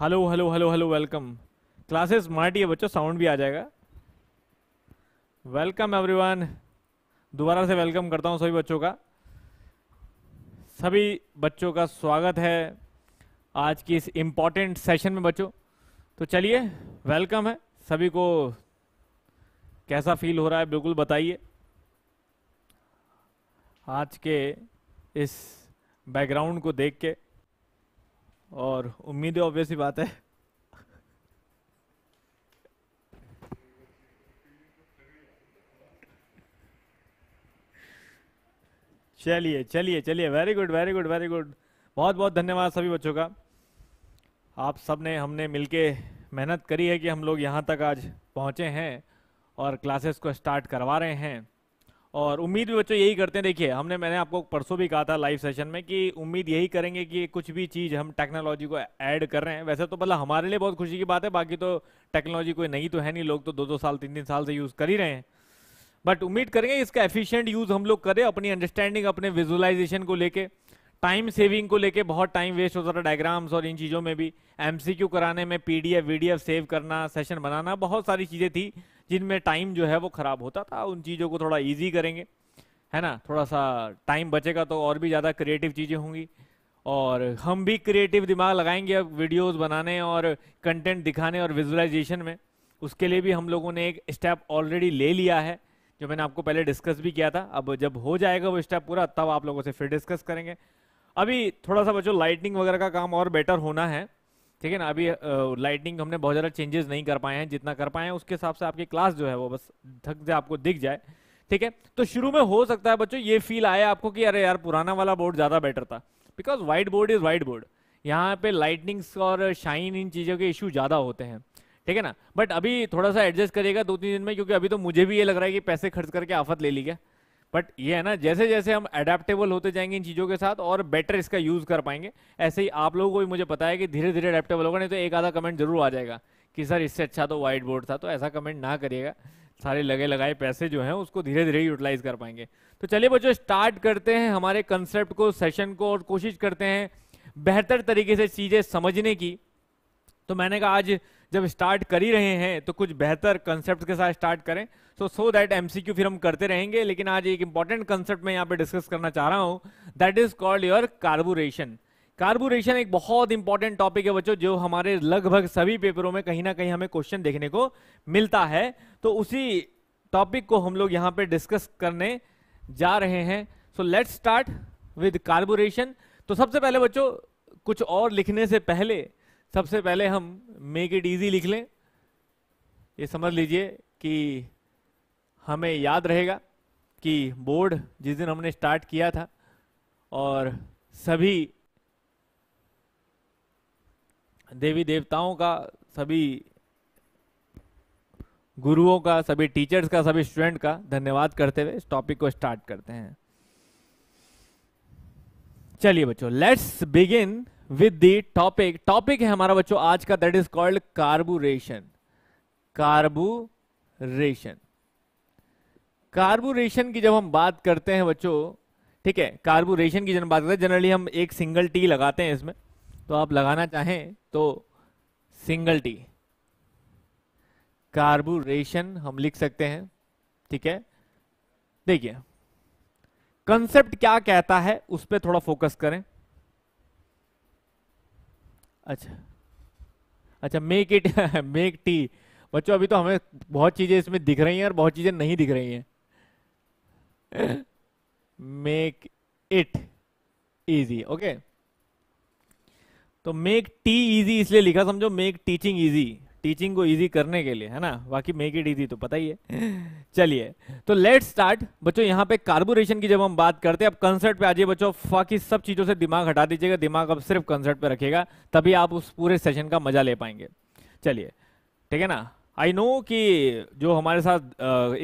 Hello hello hello hello welcome classes smart है बच्चों sound भी आ जाएगा वेलकम एवरीवन दोबारा से वेलकम करता हूं सभी बच्चों का सभी बच्चों का स्वागत है आज की इस इम्पॉर्टेंट सेशन में बच्चों तो चलिए वेलकम है सभी को कैसा फील हो रहा है बिल्कुल बताइए आज के इस बैकग्राउंड को देख के और उम्मीद है ऑब्वियस ही बात है चलिए चलिए चलिए very good very good very good बहुत बहुत धन्यवाद सभी बच्चों का आप सब ने हमने मिलके मेहनत करी है कि हम लोग यहाँ तक आज पहुँचे हैं और क्लासेस को स्टार्ट करवा रहे हैं और उम्मीद भी बच्चों यही करते हैं देखिए हमने मैंने आपको परसों भी कहा था लाइव सेशन में कि उम्मीद यही करेंगे कि कुछ भी चीज़ हम टेक्नोलॉजी को ऐड कर रहे हैं वैसे तो मतलब हमारे लिए बहुत खुशी की बात है बाकी तो टेक्नोलॉजी कोई नहीं तो है नहीं लोग तो दो दो साल तीन तीन साल से यूज़ कर ही रहे हैं बट उम्मीद करेंगे इसका एफिशियंट यूज़ हम लोग करें अपनी अंडरस्टैंडिंग अपने विजुअलाइजेशन को लेकर टाइम सेविंग को लेकर बहुत टाइम वेस्ट होता था डायग्राम्स और इन चीज़ों में भी एमसीक्यू कराने में पीडीएफ वीडीएफ सेव करना सेशन बनाना बहुत सारी चीज़ें थी जिनमें टाइम जो है वो ख़राब होता था उन चीज़ों को थोड़ा ईजी करेंगे है ना थोड़ा सा टाइम बचेगा तो और भी ज़्यादा क्रिएटिव चीज़ें होंगी और हम भी क्रिएटिव दिमाग लगाएंगे अब वीडियोस बनाने और कंटेंट दिखाने और विजुअलाइजेशन में उसके लिए भी हम लोगों ने एक स्टेप ऑलरेडी ले लिया है जो मैंने आपको पहले डिस्कस भी किया था अब जब हो जाएगा वो स्टेप पूरा तब आप लोगों से फिर डिस्कस करेंगे अभी थोड़ा सा बच्चों लाइटिंग वगैरह का काम और बेटर होना है ठीक है ना अभी लाइटनिंग हमने बहुत ज़्यादा चेंजेस नहीं कर पाए हैं जितना कर पाए हैं उसके हिसाब से आपकी क्लास जो है वो बस थक जाए आपको दिख जाए ठीक है तो शुरू में हो सकता है बच्चों ये फील आया आपको कि अरे यार पुराना वाला बोर्ड ज़्यादा बेटर था because white board is white board यहाँ पे लाइटनिंग्स और शाइन इन चीज़ों के इशू ज़्यादा होते हैं ठीक है ना बट अभी थोड़ा सा एडजस्ट करिएगा दो तीन दिन में क्योंकि अभी तो मुझे भी ये लग रहा है कि पैसे खर्च करके आफत ले ली गया बट ये है ना जैसे जैसे हम अडेप्टेबल होते जाएंगे इन चीज़ों के साथ और बेटर इसका यूज़ कर पाएंगे ऐसे ही आप लोगों को भी मुझे पता है कि धीरे धीरे अडेप्टेबल होगा नहीं तो एक आधा कमेंट जरूर आ जाएगा कि सर इससे अच्छा तो वाइट बोर्ड था तो ऐसा कमेंट ना करिएगा सारे लगे लगाए पैसे जो हैं उसको धीरे धीरे यूटिलाइज कर पाएंगे तो चलिए बच्चों स्टार्ट करते हैं हमारे कंसेप्ट को सेशन को और कोशिश करते हैं बेहतर तरीके से चीज़ें समझने की तो मैंने कहा आज जब स्टार्ट कर ही रहे हैं तो कुछ बेहतर कंसेप्ट के साथ स्टार्ट करें सो सो दैट एमसीक्यू फिर हम करते रहेंगे लेकिन आज एक इंपॉर्टेंट कंसेप्ट मैं यहाँ पे डिस्कस करना चाह रहा हूँ that is called your carburetion carburetion एक बहुत इंपॉर्टेंट टॉपिक है बच्चों जो हमारे लगभग सभी पेपरों में कहीं ना कहीं हमें क्वेश्चन देखने को मिलता है तो उसी टॉपिक को हम लोग यहाँ पे डिस्कस करने जा रहे हैं so let's start with carburetion तो सबसे पहले बच्चों कुछ और लिखने से पहले सबसे पहले हम मेक इट ईजी लिख लें ये समझ लीजिए कि हमें याद रहेगा कि बोर्ड जिस दिन हमने स्टार्ट किया था और सभी देवी देवताओं का सभी गुरुओं का सभी टीचर्स का सभी स्टूडेंट का धन्यवाद करते हुए इस टॉपिक को स्टार्ट करते हैं चलिए बच्चों let's begin with the topic topic है हमारा बच्चों आज का that is called carburetion carburetion carburetion की जब हम बात करते हैं बच्चों ठीक है कार्बोरेशन की जब बात करते हैं जनरली हम एक सिंगल टी लगाते हैं इसमें तो आप लगाना चाहें तो सिंगल टी कार्बोरेशन हम लिख सकते हैं ठीक है देखिए कंसेप्ट क्या कहता है उस पर थोड़ा फोकस करें अच्छा अच्छा मेक इट मेक टी बच्चों अभी तो हमें बहुत चीज़ें इसमें दिख रही हैं और बहुत चीज़ें नहीं दिख रही हैं मेक इट इजी ओके तो मेक टी इजी इसलिए लिखा समझो मेक टीचिंग इजी टीचिंग को इजी करने के लिए है ना बाकी मेक इट इजी तो पता ही है चलिए तो लेट स्टार्ट बच्चों यहां पे कार्बोरेशन की जब हम बात करते हैं अब कंसर्ट पे आ जाइए बच्चों बाकी सब चीजों से दिमाग हटा दीजिएगा दिमाग अब सिर्फ कंसर्ट पे रखेगा तभी आप उस पूरे सेशन का मजा ले पाएंगे चलिए ठीक है ना आई नो कि जो हमारे साथ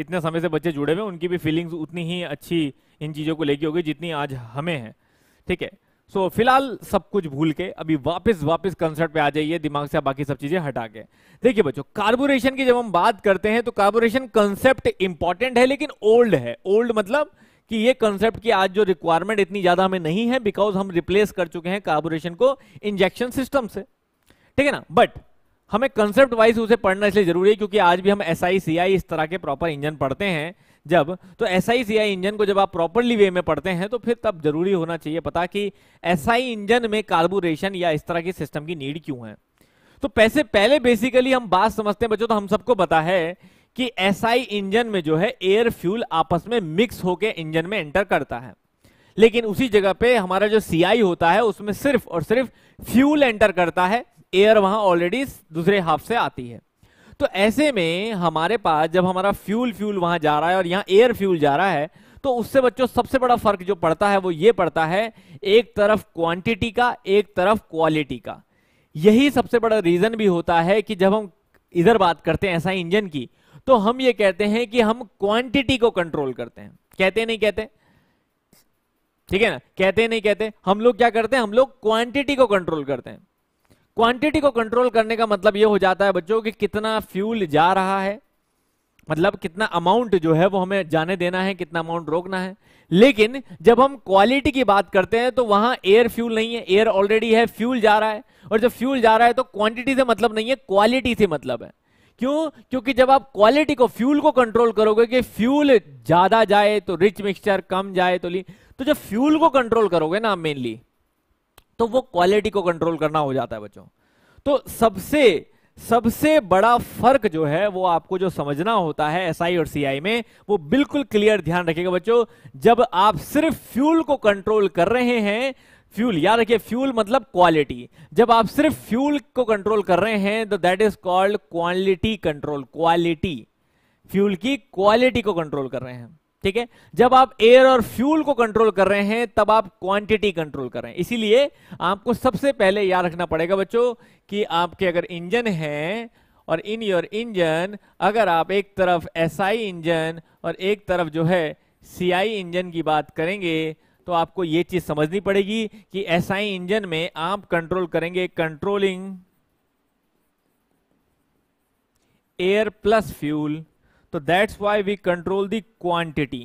इतने समय से बच्चे जुड़े हुए उनकी भी फीलिंग्स उतनी ही अच्छी इन चीज़ों को लेके होगी जितनी आज हमें है ठीक है सो so, फिलहाल सब कुछ भूल के अभी वापस वापस कंसर्ट पे आ जाइए दिमाग से बाकी सब चीजें हटा के देखिए बच्चों कार्बोरेशन की जब हम बात करते हैं तो कार्बोरेशन कंसेप्ट इंपॉर्टेंट है लेकिन ओल्ड है ओल्ड मतलब कि ये कंसेप्ट की आज जो रिक्वायरमेंट इतनी ज्यादा हमें नहीं है बिकॉज हम रिप्लेस कर चुके हैं कार्बोरेशन को इंजेक्शन सिस्टम से ठीक है ना बट हमें कंसेप्ट वाइज उसे पढ़ना इसलिए जरूरी है क्योंकि आज भी हम एस आई सी आई इस तरह के प्रॉपर इंजन पढ़ते हैं जब तो S I C I engine को जब आप प्रॉपरली वे में पढ़ते हैं तो फिर तब जरूरी होना चाहिए पता कि एस आई इंजन में कार्बोरेशन या इस तरह की सिस्टम की नीड क्यों है तो पैसे पहले बेसिकली हम बात समझते हैं बच्चों तो हम सबको पता है कि एस आई इंजन में जो है एयर फ्यूल आपस में मिक्स होकर इंजन में एंटर करता है लेकिन उसी जगह पे हमारा जो सीआई होता है उसमें सिर्फ और सिर्फ फ्यूल एंटर करता है एयर वहां ऑलरेडी दूसरे हाफ से आती है तो ऐसे में हमारे पास जब हमारा फ्यूल फ्यूल वहां जा रहा है और यहां एयर फ्यूल जा रहा है तो उससे बच्चों सबसे बड़ा फर्क जो पड़ता है वो ये पड़ता है एक तरफ क्वांटिटी का एक तरफ क्वालिटी का यही सबसे बड़ा रीजन भी होता है कि जब हम इधर बात करते हैं ऐसा इंजन की तो हम ये कहते हैं कि हम क्वांटिटी को कंट्रोल करते हैं कहते नहीं कहते ठीक है ना कहते नहीं कहते हम लोग क्या करते हैं हम लोग क्वांटिटी को कंट्रोल करते हैं क्वांटिटी को कंट्रोल करने का मतलब यह हो जाता है बच्चों कि कितना फ्यूल जा रहा है मतलब कितना अमाउंट जो है वो हमें जाने देना है कितना अमाउंट रोकना है लेकिन जब हम क्वालिटी की बात करते हैं तो वहां एयर फ्यूल नहीं है एयर ऑलरेडी है फ्यूल जा रहा है और जब फ्यूल जा रहा है तो क्वांटिटी से मतलब नहीं है क्वालिटी से मतलब है क्यों क्योंकि जब आप क्वालिटी को फ्यूल को कंट्रोल करोगे कि फ्यूल ज्यादा जाए तो रिच मिक्सचर कम जाए तो ली तो जब फ्यूल को कंट्रोल करोगे ना मेनली तो वो क्वालिटी को कंट्रोल करना हो जाता है बच्चों तो सबसे सबसे बड़ा फर्क जो है वो आपको जो समझना होता है एसआई SI और सीआई में वो बिल्कुल क्लियर ध्यान रखिएगा बच्चों जब आप सिर्फ फ्यूल को कंट्रोल कर रहे हैं फ्यूल याद रखिए फ्यूल मतलब क्वालिटी जब आप सिर्फ फ्यूल को कंट्रोल कर रहे हैं तो that is called quality control quality fuel की क्वालिटी को कंट्रोल कर रहे हैं ठीक है जब आप एयर और फ्यूल को कंट्रोल कर रहे हैं तब आप क्वांटिटी कंट्रोल कर रहे हैं इसीलिए आपको सबसे पहले याद रखना पड़ेगा बच्चों कि आपके अगर इंजन है और इन योर इंजन अगर आप एक तरफ एसआई इंजन और एक तरफ जो है सीआई इंजन की बात करेंगे तो आपको ये चीज समझनी पड़ेगी कि एसआई इंजन में आप कंट्रोल करेंगे कंट्रोलिंग एयर प्लस फ्यूल तो that's why we control the quantity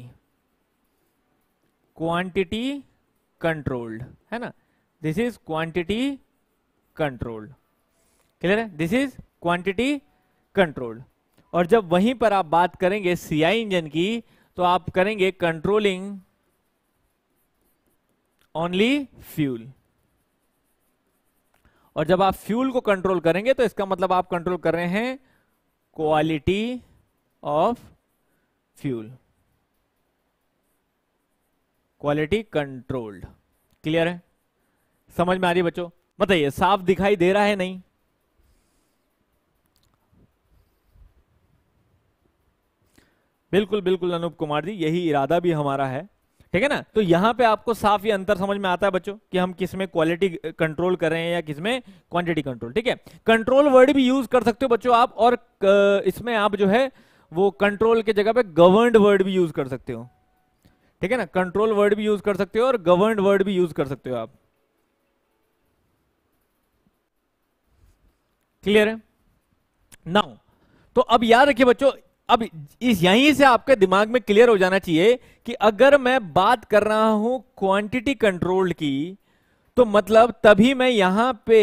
quantity controlled है ना this is quantity controlled clear है दिस इज क्वांटिटी कंट्रोल्ड और जब वहीं पर आप बात करेंगे सीआई इंजन की तो आप करेंगे कंट्रोलिंग ओनली फ्यूल और जब आप फ्यूल को कंट्रोल करेंगे तो इसका मतलब आप कंट्रोल कर रहे हैं quality of fuel quality controlled clear है समझ में आ रही है बच्चों बताइए साफ दिखाई दे रहा है नहीं बिल्कुल बिल्कुल अनूप कुमार जी यही इरादा भी हमारा है ठीक है ना तो यहां पे आपको साफ ये अंतर समझ में आता है बच्चों कि हम किसमें क्वालिटी कंट्रोल कर रहे हैं या किसमें क्वांटिटी कंट्रोल ठीक है कंट्रोल वर्ड भी यूज कर सकते हो बच्चों आप और इसमें आप जो है वो कंट्रोल के जगह पे गवर्नड वर्ड भी यूज कर सकते हो ठीक है ना कंट्रोल वर्ड भी यूज कर सकते हो और गवर्नड वर्ड भी यूज कर सकते हो आप क्लियर है नाउ तो अब याद रखिए बच्चों अब इस यहीं से आपके दिमाग में क्लियर हो जाना चाहिए कि अगर मैं बात कर रहा हूं क्वांटिटी कंट्रोल्ड की तो मतलब तभी मैं यहां पे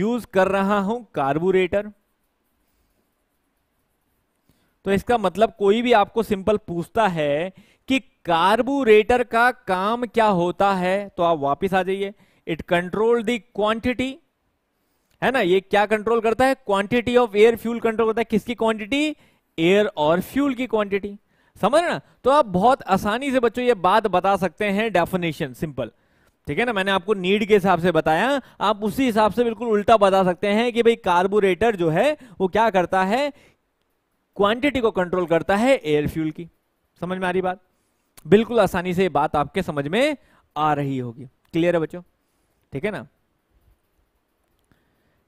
यूज कर रहा हूं कार्बोरेटर तो इसका मतलब कोई भी आपको सिंपल पूछता है कि कार्बोरेटर का काम क्या होता है तो आप वापस आ जाइए इट कंट्रोल द क्वांटिटी है ना ये क्या कंट्रोल करता है quantity of air fuel control करता है किसकी क्वांटिटी एयर और फ्यूल की क्वांटिटी समझ ना तो आप बहुत आसानी से बच्चों ये बात बता सकते हैं डेफिनेशन सिंपल ठीक है ना मैंने आपको नीड के हिसाब से बताया आप उसी हिसाब से बिल्कुल उल्टा बता सकते हैं कि भाई कार्बोरेटर जो है वो क्या करता है क्वांटिटी को कंट्रोल करता है एयर फ्यूल की समझ में आ रही बात बिल्कुल आसानी से बात आपके समझ में आ रही होगी क्लियर है बच्चों ठीक है ना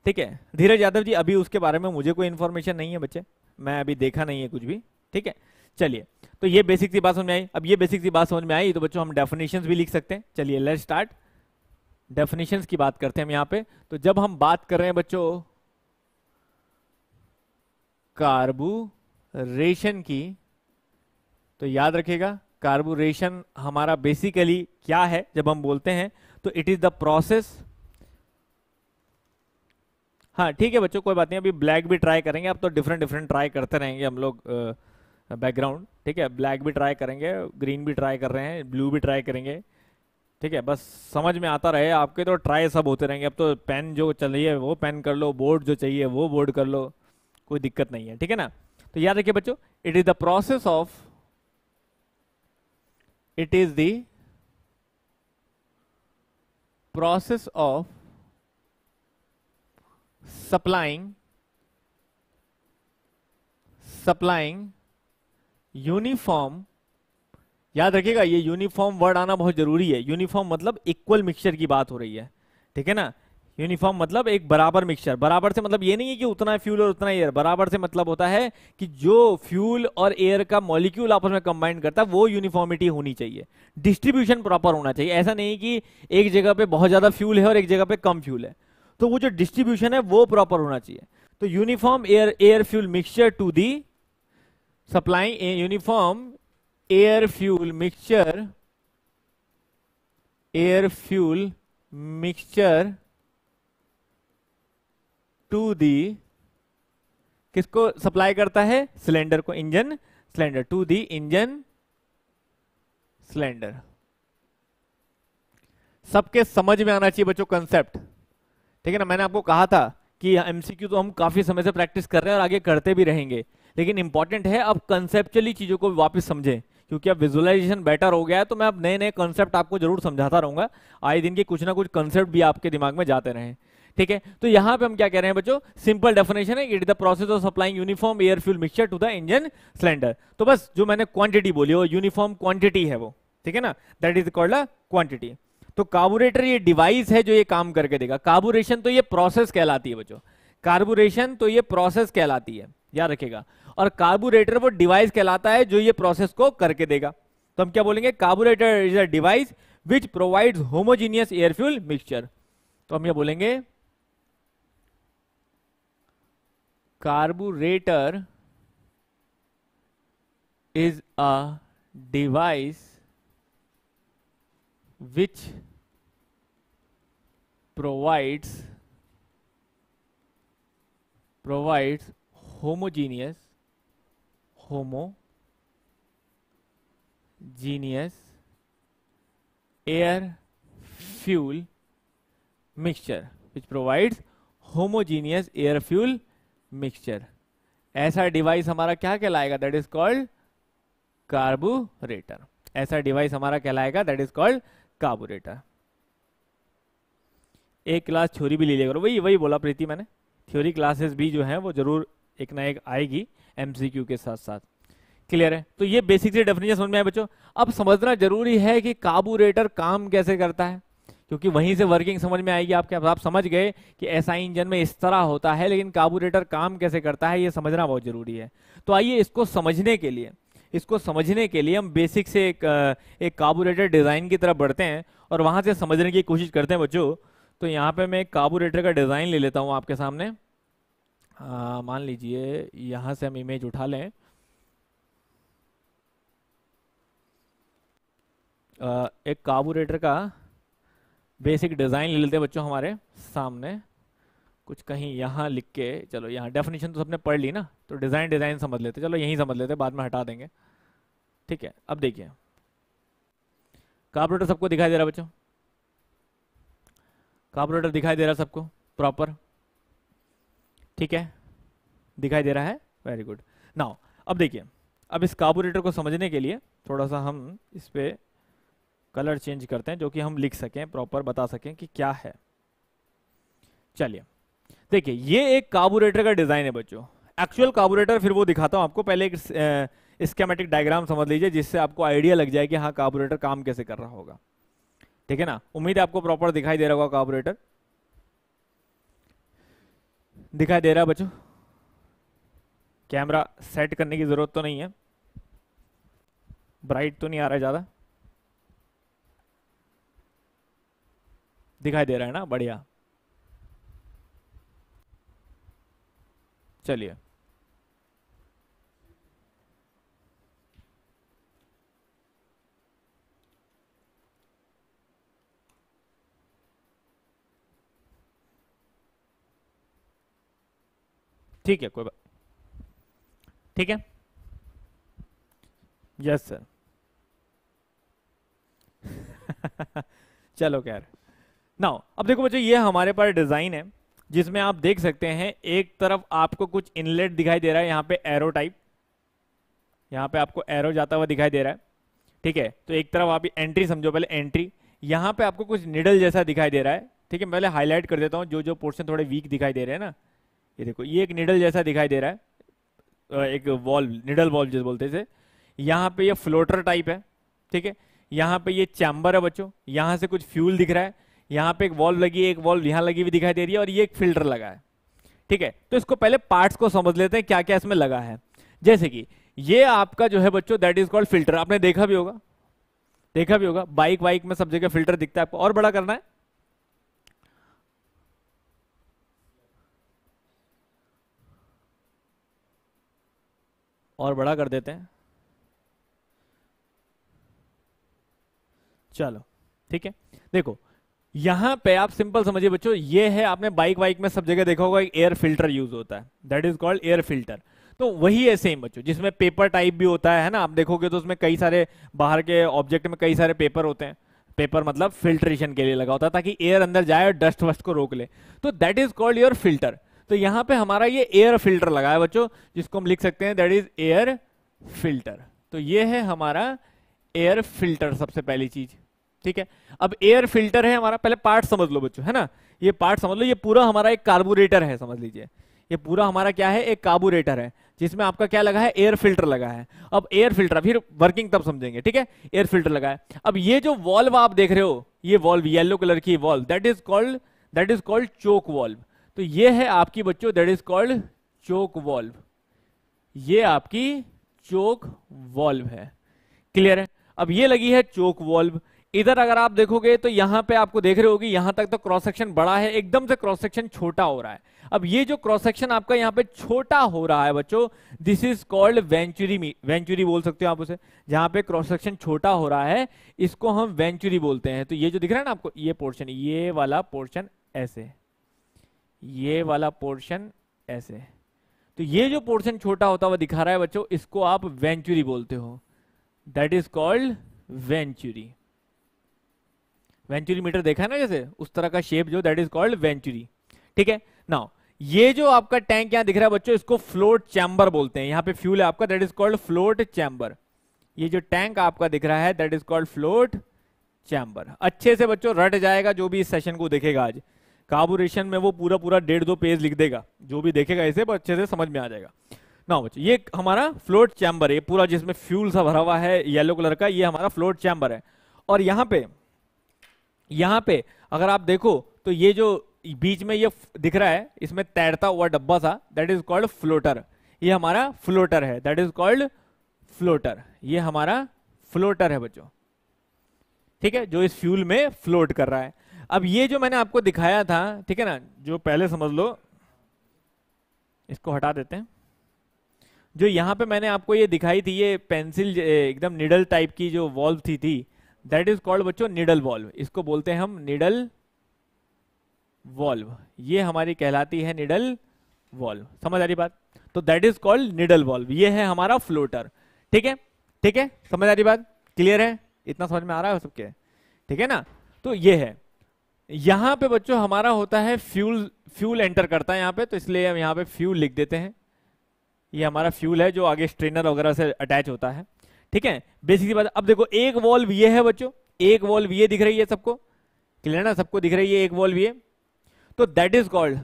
ठीक है धीरज यादव जी अभी उसके बारे में मुझे कोई इंफॉर्मेशन नहीं है बच्चे मैं अभी देखा नहीं है कुछ भी ठीक है चलिए तो ये बेसिक सी बात समझ में आई अब ये बेसिक सी बात समझ में आई तो बच्चों हम डेफिनेशंस भी लिख सकते हैं चलिए लेट स्टार्ट डेफिनेशंस की बात करते हैं हम यहां पे तो जब हम बात कर रहे हैं बच्चों कार्बू रेशन की तो याद रखेगा कार्बोरेशन हमारा बेसिकली क्या है जब हम बोलते हैं तो इट इज द प्रोसेस हाँ ठीक है बच्चों कोई बात नहीं अभी ब्लैक भी ट्राई करेंगे अब तो डिफरेंट डिफरेंट ट्राई करते रहेंगे हम लोग बैकग्राउंड ठीक है ब्लैक भी ट्राई करेंगे ग्रीन भी ट्राई कर रहे हैं ब्लू भी ट्राई करेंगे ठीक है बस समझ में आता रहे आपके तो ट्राई सब होते रहेंगे अब तो पेन जो है वो पेन कर लो बोर्ड जो चाहिए वो बोर्ड कर लो कोई दिक्कत नहीं है ठीक है ना तो याद रखिए बच्चों it is the process of it is doses of supplying supplying uniform याद रखिएगा ये यूनिफॉर्म वर्ड आना बहुत जरूरी है यूनिफॉर्म मतलब इक्वल मिक्सचर की बात हो रही है ठीक है ना यूनिफॉर्म मतलब एक बराबर मिक्सचर बराबर से मतलब ये नहीं है कि उतना फ्यूल और उतना एयर बराबर से मतलब होता है कि जो फ्यूल और एयर का मॉलिक्यूल आपस में कंबाइन करता है वो यूनिफॉर्मिटी होनी चाहिए डिस्ट्रीब्यूशन प्रॉपर होना चाहिए ऐसा नहीं कि एक जगह पे बहुत ज़्यादा फ्यूल है और एक जगह पे कम फ्यूल है तो वो जो डिस्ट्रीब्यूशन है वो प्रॉपर होना चाहिए तो uniform air air fuel mixture to the supply uniform air fuel mixture air fuel mixture to the किसको सप्लाई करता है सिलेंडर को engine cylinder to the engine cylinder सबके समझ में आना चाहिए बच्चों कंसेप्ट ठीक है ना मैंने आपको कहा था कि एमसीक्यू तो हम काफी समय से प्रैक्टिस कर रहे हैं और आगे करते भी रहेंगे लेकिन इंपॉर्टेंट है अब कंसेप्चुअली चीजों को वापस समझें क्योंकि अब विजुअलाइजेशन बेटर हो गया है तो मैं अब नए नए कॉन्सेप्ट आपको जरूर समझाता रहूंगा आए दिन के कुछ ना कुछ कंसेप्ट भी आपके दिमाग में जाते रहें ठीक है तो यहां पे हम क्या कह रहे हैं बच्चों सिंपल डेफिनेशन है it the process of supplying uniform air fuel mixture to the engine cylinder तो बस जो मैंने क्वांटिटी बोली वो यूनिफॉर्म क्वांटिटी है वो ठीक है ना that is called a quantity तो कार्बोरेटर ये डिवाइस है जो ये काम करके देगा कार्बोरेशन तो ये प्रोसेस कहलाती है बच्चों कार्बोरेशन तो ये प्रोसेस कहलाती है याद रखेगा और कार्बोरेटर वो डिवाइस कहलाता है जो ये प्रोसेस को करके देगा तो हम क्या बोलेंगे carburettor is a device which provides homogeneous air fuel mixture तो हम ये बोलेंगे carburetor is a device which provides provides homogeneous homogeneous air fuel mixture which provides homogeneous air fuel mixture ऐसा डिवाइस हमारा क्या कहलाएगा दैट इज कॉल्ड कार्बोरेटर ऐसा device हमारा कहलाएगा दैट इज कॉल्ड कार्बोरेटर एक क्लास थ्योरी भी ले लिया करो वही वही बोला प्रीति मैंने थ्योरी क्लासेस भी जो है वो जरूर एक ना एक आएगी एमसीक्यू के साथ साथ क्लियर है तो ये बेसिक से डेफिनेशन समझ में आए बच्चों अब समझना जरूरी है कि काबूरेटर काम कैसे करता है क्योंकि वहीं से वर्किंग समझ में आएगी आपके आप समझ गए कि ऐसा इंजन में इस तरह होता है लेकिन काबूरेटर काम कैसे करता है ये समझना बहुत जरूरी है तो आइए इसको समझने के लिए इसको समझने के लिए हम बेसिक से एक एक काबूरेटर डिज़ाइन की तरफ बढ़ते हैं और वहां से समझने की कोशिश करते हैं बच्चों तो यहाँ पे मैं एक काबूरेटर का डिज़ाइन ले लेता हूँ आपके सामने मान लीजिए यहाँ से हम इमेज उठा लें एक काबूरेटर का बेसिक डिज़ाइन ले लेते हैं बच्चों हमारे सामने कुछ कहीं यहाँ लिख के चलो यहाँ डेफिनेशन तो सबने पढ़ ली ना तो डिज़ाइन डिज़ाइन समझ लेते चलो यहीं समझ लेते बाद में हटा देंगे ठीक है अब देखिए कार्बोरेटर सबको दिखाई दे रहा बच्चों कार्बोरेटर दिखाई दे रहा सबको प्रॉपर ठीक है दिखाई दे रहा है वेरी गुड नाउ अब देखिए अब इस कार्बोरेटर को समझने के लिए थोड़ा सा हम इस पर कलर चेंज करते हैं जो कि हम लिख सकें प्रॉपर बता सकें कि क्या है चलिए देखिए ये एक काबूरेटर का डिजाइन है बच्चों एक्चुअल काबूरेटर फिर वो दिखाता हूँ आपको पहले एक स्केमेटिक डायग्राम समझ लीजिए जिससे आपको आइडिया लग जाए कि हाँ काबूरेटर काम कैसे कर रहा होगा ठीक है ना उम्मीद है आपको प्रॉपर दिखाई दे रहा होगा काबूरेटर दिखाई दे रहा बच्चों कैमरा सेट करने की जरूरत तो नहीं है ब्राइट तो नहीं आ रहा है ज़्यादा दिखाई दे रहा है ना बढ़िया चलिए ठीक है कोई बात ठीक है यस सर चलो क्या नाउ अब देखो बच्चों ये हमारे पास डिजाइन है जिसमें आप देख सकते हैं एक तरफ आपको कुछ इनलेट दिखाई दे रहा है यहाँ पे एरो टाइप यहाँ पे आपको एरो जाता हुआ दिखाई दे रहा है ठीक है तो एक तरफ आप एंट्री समझो पहले एंट्री यहाँ पे आपको कुछ निडल जैसा दिखाई दे रहा है ठीक है पहले हाईलाइट कर देता हूँ जो जो पोर्शन थोड़े वीक दिखाई दे रहे हैं ना ये देखो ये एक निडल जैसा दिखाई दे रहा है एक वॉल्व निडल वॉल्व जैसे बोलते थे यहाँ पे यह फ्लोटर टाइप है ठीक है यहाँ पे ये चैम्बर है बच्चों यहाँ से कुछ फ्यूल दिख रहा है यहाँ पे एक वॉल्व लगी है एक वॉल्व यहाँ लगी हुई दिखाई दे रही है और ये एक फिल्टर लगा है ठीक है तो इसको पहले पार्ट्स को समझ लेते हैं क्या क्या इसमें लगा है जैसे कि ये आपका जो है बच्चों दैट इज कॉल्ड फिल्टर आपने देखा भी होगा देखा भी होगा बाइक वाइक में सब जगह फिल्टर दिखता है आपको और बड़ा करना है और बड़ा कर देते हैं चलो ठीक है देखो यहां पे आप सिंपल समझिए बच्चों ये है आपने बाइक वाइक में सब जगह देखा होगा एक एयर फिल्टर यूज होता है that is called air filter तो वही है सेम बच्चों जिसमें पेपर टाइप भी होता है ना आप देखोगे तो उसमें कई सारे बाहर के ऑब्जेक्ट में कई सारे पेपर होते हैं पेपर मतलब फिल्ट्रेशन के लिए लगा होता है ताकि एयर अंदर जाए और डस्ट वस्ट को रोक ले तो that is called your filter तो यहाँ पे हमारा ये एयर फिल्टर लगा है बच्चों जिसको हम लिख सकते हैं दैट इज एयर फिल्टर तो ये है हमारा एयर फिल्टर सबसे पहली चीज ठीक है अब एयर फिल्टर है हमारा पहले पार्ट समझ लो बच्चों है ना ये पार्ट समझ लो ये पूरा हमारा एक कार्बोरेटर है समझ लीजिए ये पूरा हमारा क्या है एक कार्बोरेटर है जिसमें आपका क्या लगा है एयर फिल्टर लगा है अब एयर फिल्टर फिर वर्किंग तब समझेंगे ठीक है एयर फिल्टर लगा है अब ये जो वॉल्व आप देख रहे हो ये वॉल्व येलो कलर की valve that is called that is called choke valve तो ये है आपकी बच्चों that is called choke valve ये आपकी चोक वॉल्व है क्लियर है अब ये लगी है चोक वॉल्व इधर अगर आप देखोगे तो यहां पे आपको देख रहे होगी यहां तक तो क्रॉस सेक्शन बड़ा है एकदम से क्रॉस सेक्शन छोटा हो रहा है अब ये जो क्रॉस सेक्शन आपका यहाँ पे छोटा हो रहा है बच्चों this is called venturi venturi बोल सकते हो आप उसे जहां पे क्रॉस सेक्शन छोटा हो रहा है इसको हम वेंचुरी बोलते हैं तो ये जो दिख रहा है ना आपको ये पोर्शन ये वाला पोर्शन ऐसे ये वाला पोर्शन ऐसे तो ये जो पोर्शन छोटा होता हुआ दिखा रहा है बच्चों इसको आप वेंचुरी बोलते हो that is called venturi venturi meter देखा है ना जैसे उस तरह का शेप जो दैट इज कॉल्ड वेंचुरी ठीक है नाउ ये जो आपका टैंक यहाँ दिख रहा है बच्चों इसको फ्लोट चैम्बर बोलते हैं यहाँ पे फ्यूल है आपका that is called float chamber ये जो टैंक आपका दिख रहा है that is called float chamber अच्छे से बच्चों रट जाएगा जो भी इस सेशन को देखेगा आज काबुरेशन में वो पूरा पूरा डेढ़ दो पेज लिख देगा जो भी देखेगा इसे अच्छे से समझ में आ जाएगा ना बच्चों ये हमारा फ्लोट चैम्बर है पूरा जिसमें फ्यूल सा भरा हुआ है येलो कलर का ये हमारा फ्लोट चैम्बर है और यहाँ पे यहां पे अगर आप देखो तो ये जो बीच में ये दिख रहा है इसमें तैरता हुआ डब्बा था दैट इज कॉल्ड फ्लोटर ये हमारा फ्लोटर है दैट इज कॉल्ड फ्लोटर ये हमारा फ्लोटर है बच्चों ठीक है जो इस फ्यूल में फ्लोट कर रहा है अब ये जो मैंने आपको दिखाया था ठीक है ना जो पहले समझ लो इसको हटा देते हैं जो यहां पे मैंने आपको ये दिखाई थी ये पेंसिल एकदम निडल टाइप की जो वॉल्व थी थी दैट इज कॉल्ड बच्चों निडल वॉल्व इसको बोलते हैं हम निडल वॉल्व ये हमारी कहलाती है निडल वॉल्व समझ आ रही बात तो that is called needle valve ये है हमारा फ्लोटर ठीक है ठीक है समझ आ रही बात क्लियर है इतना समझ में आ रहा है सबके ठीक है ना तो ये है यहां पे बच्चों हमारा होता है फ्यूल फ्यूल एंटर करता है यहां पे तो इसलिए हम यहां पे फ्यूल लिख देते हैं ये हमारा फ्यूल है जो आगे स्ट्रेनर वगैरह से अटैच होता है ठीक है बेसिक सी बात अब देखो एक वॉल्व ये है बच्चों एक वॉल्व ये दिख रही है सबको क्लियर ना सबको दिख रही है एक वॉल्व ये तो दैट इज कॉल्ड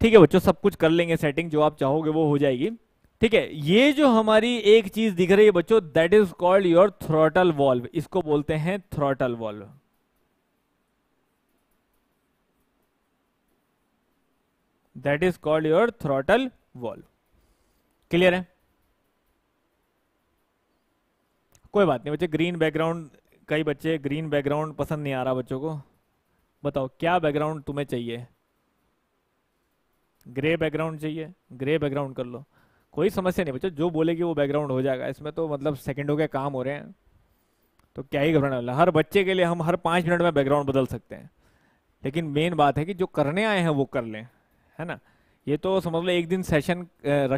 ठीक है बच्चों सब कुछ कर लेंगे सेटिंग जो आप चाहोगे वो हो जाएगी ठीक है ये जो हमारी एक चीज दिख रही है बच्चों that is called your throttle valve इसको बोलते हैं throttle valve that is called your throttle valve clear है कोई बात नहीं बच्चे ग्रीन बैकग्राउंड कई बच्चे ग्रीन बैकग्राउंड पसंद नहीं आ रहा बच्चों को बताओ क्या बैकग्राउंड तुम्हें चाहिए ग्रे बैकग्राउंड चाहिए ग्रे बैकग्राउंड कर लो कोई समस्या नहीं बच्चों जो बोलेगी वो बैकग्राउंड हो जाएगा इसमें तो मतलब सेकंडों के काम हो रहे हैं तो क्या ही घबराने वाला हर बच्चे के लिए हम हर पाँच मिनट में बैकग्राउंड बदल सकते हैं लेकिन मेन बात है कि जो करने आए हैं वो कर लें है ना ये तो समझ लो एक दिन सेशन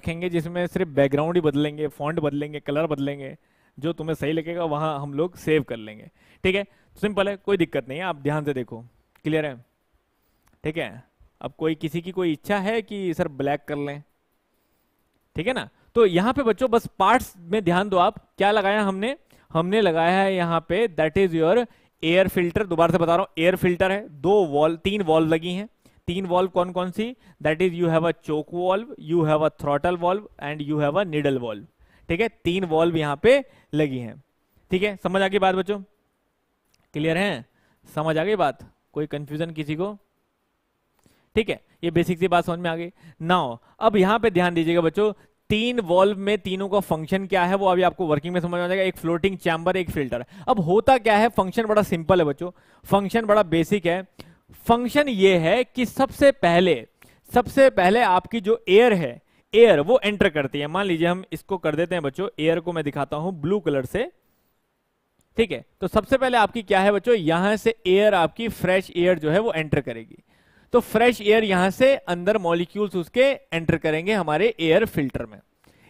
रखेंगे जिसमें सिर्फ बैकग्राउंड ही बदलेंगे फॉन्ट बदलेंगे कलर बदलेंगे जो तुम्हें सही लगेगा वहां हम लोग सेव कर लेंगे ठीक है सिंपल है कोई दिक्कत नहीं है आप ध्यान से देखो क्लियर है ठीक है अब कोई किसी की कोई इच्छा है कि सर ब्लैक कर लें ठीक है ना तो यहाँ पे बच्चों बस पार्ट्स में ध्यान दो आप क्या लगाया हमने हमने लगाया है यहाँ पे that is your air filter दोबारा से बता रहा हूँ एयर फिल्टर है दो वॉल तीन वॉल्व लगी हैं तीन वॉल्व कौन कौन सी that is you have a choke valve you have a throttle valve and you have a needle valve ठीक है तीन वॉल्व यहां पे लगी हैं ठीक है समझ आ गई बात बच्चों क्लियर है समझ आ गई बात कोई कंफ्यूजन किसी को ठीक है ये बेसिक सी बात समझ में आ गई नाउ अब यहां पे ध्यान दीजिएगा बच्चों तीन वॉल्व में तीनों का फंक्शन क्या है वो अभी आपको वर्किंग में समझ में आ जाएगा एक फ्लोटिंग चैम्बर एक फिल्टर अब होता क्या है फंक्शन बड़ा सिंपल है बच्चों फंक्शन बड़ा बेसिक है फंक्शन ये है कि सबसे पहले सबसे पहले आपकी जो एयर है एयर वो एंटर करती है मान लीजिए हम इसको कर देते हैं बच्चों एयर को मैं दिखाता हूं ब्लू कलर से ठीक है तो सबसे पहले आपकी क्या है बच्चों यहां से एयर आपकी फ्रेश एयर जो है वो एंटर करेगी तो फ्रेश एयर यहां से अंदर मॉलिक्यूल्स उसके एंटर करेंगे हमारे एयर फिल्टर में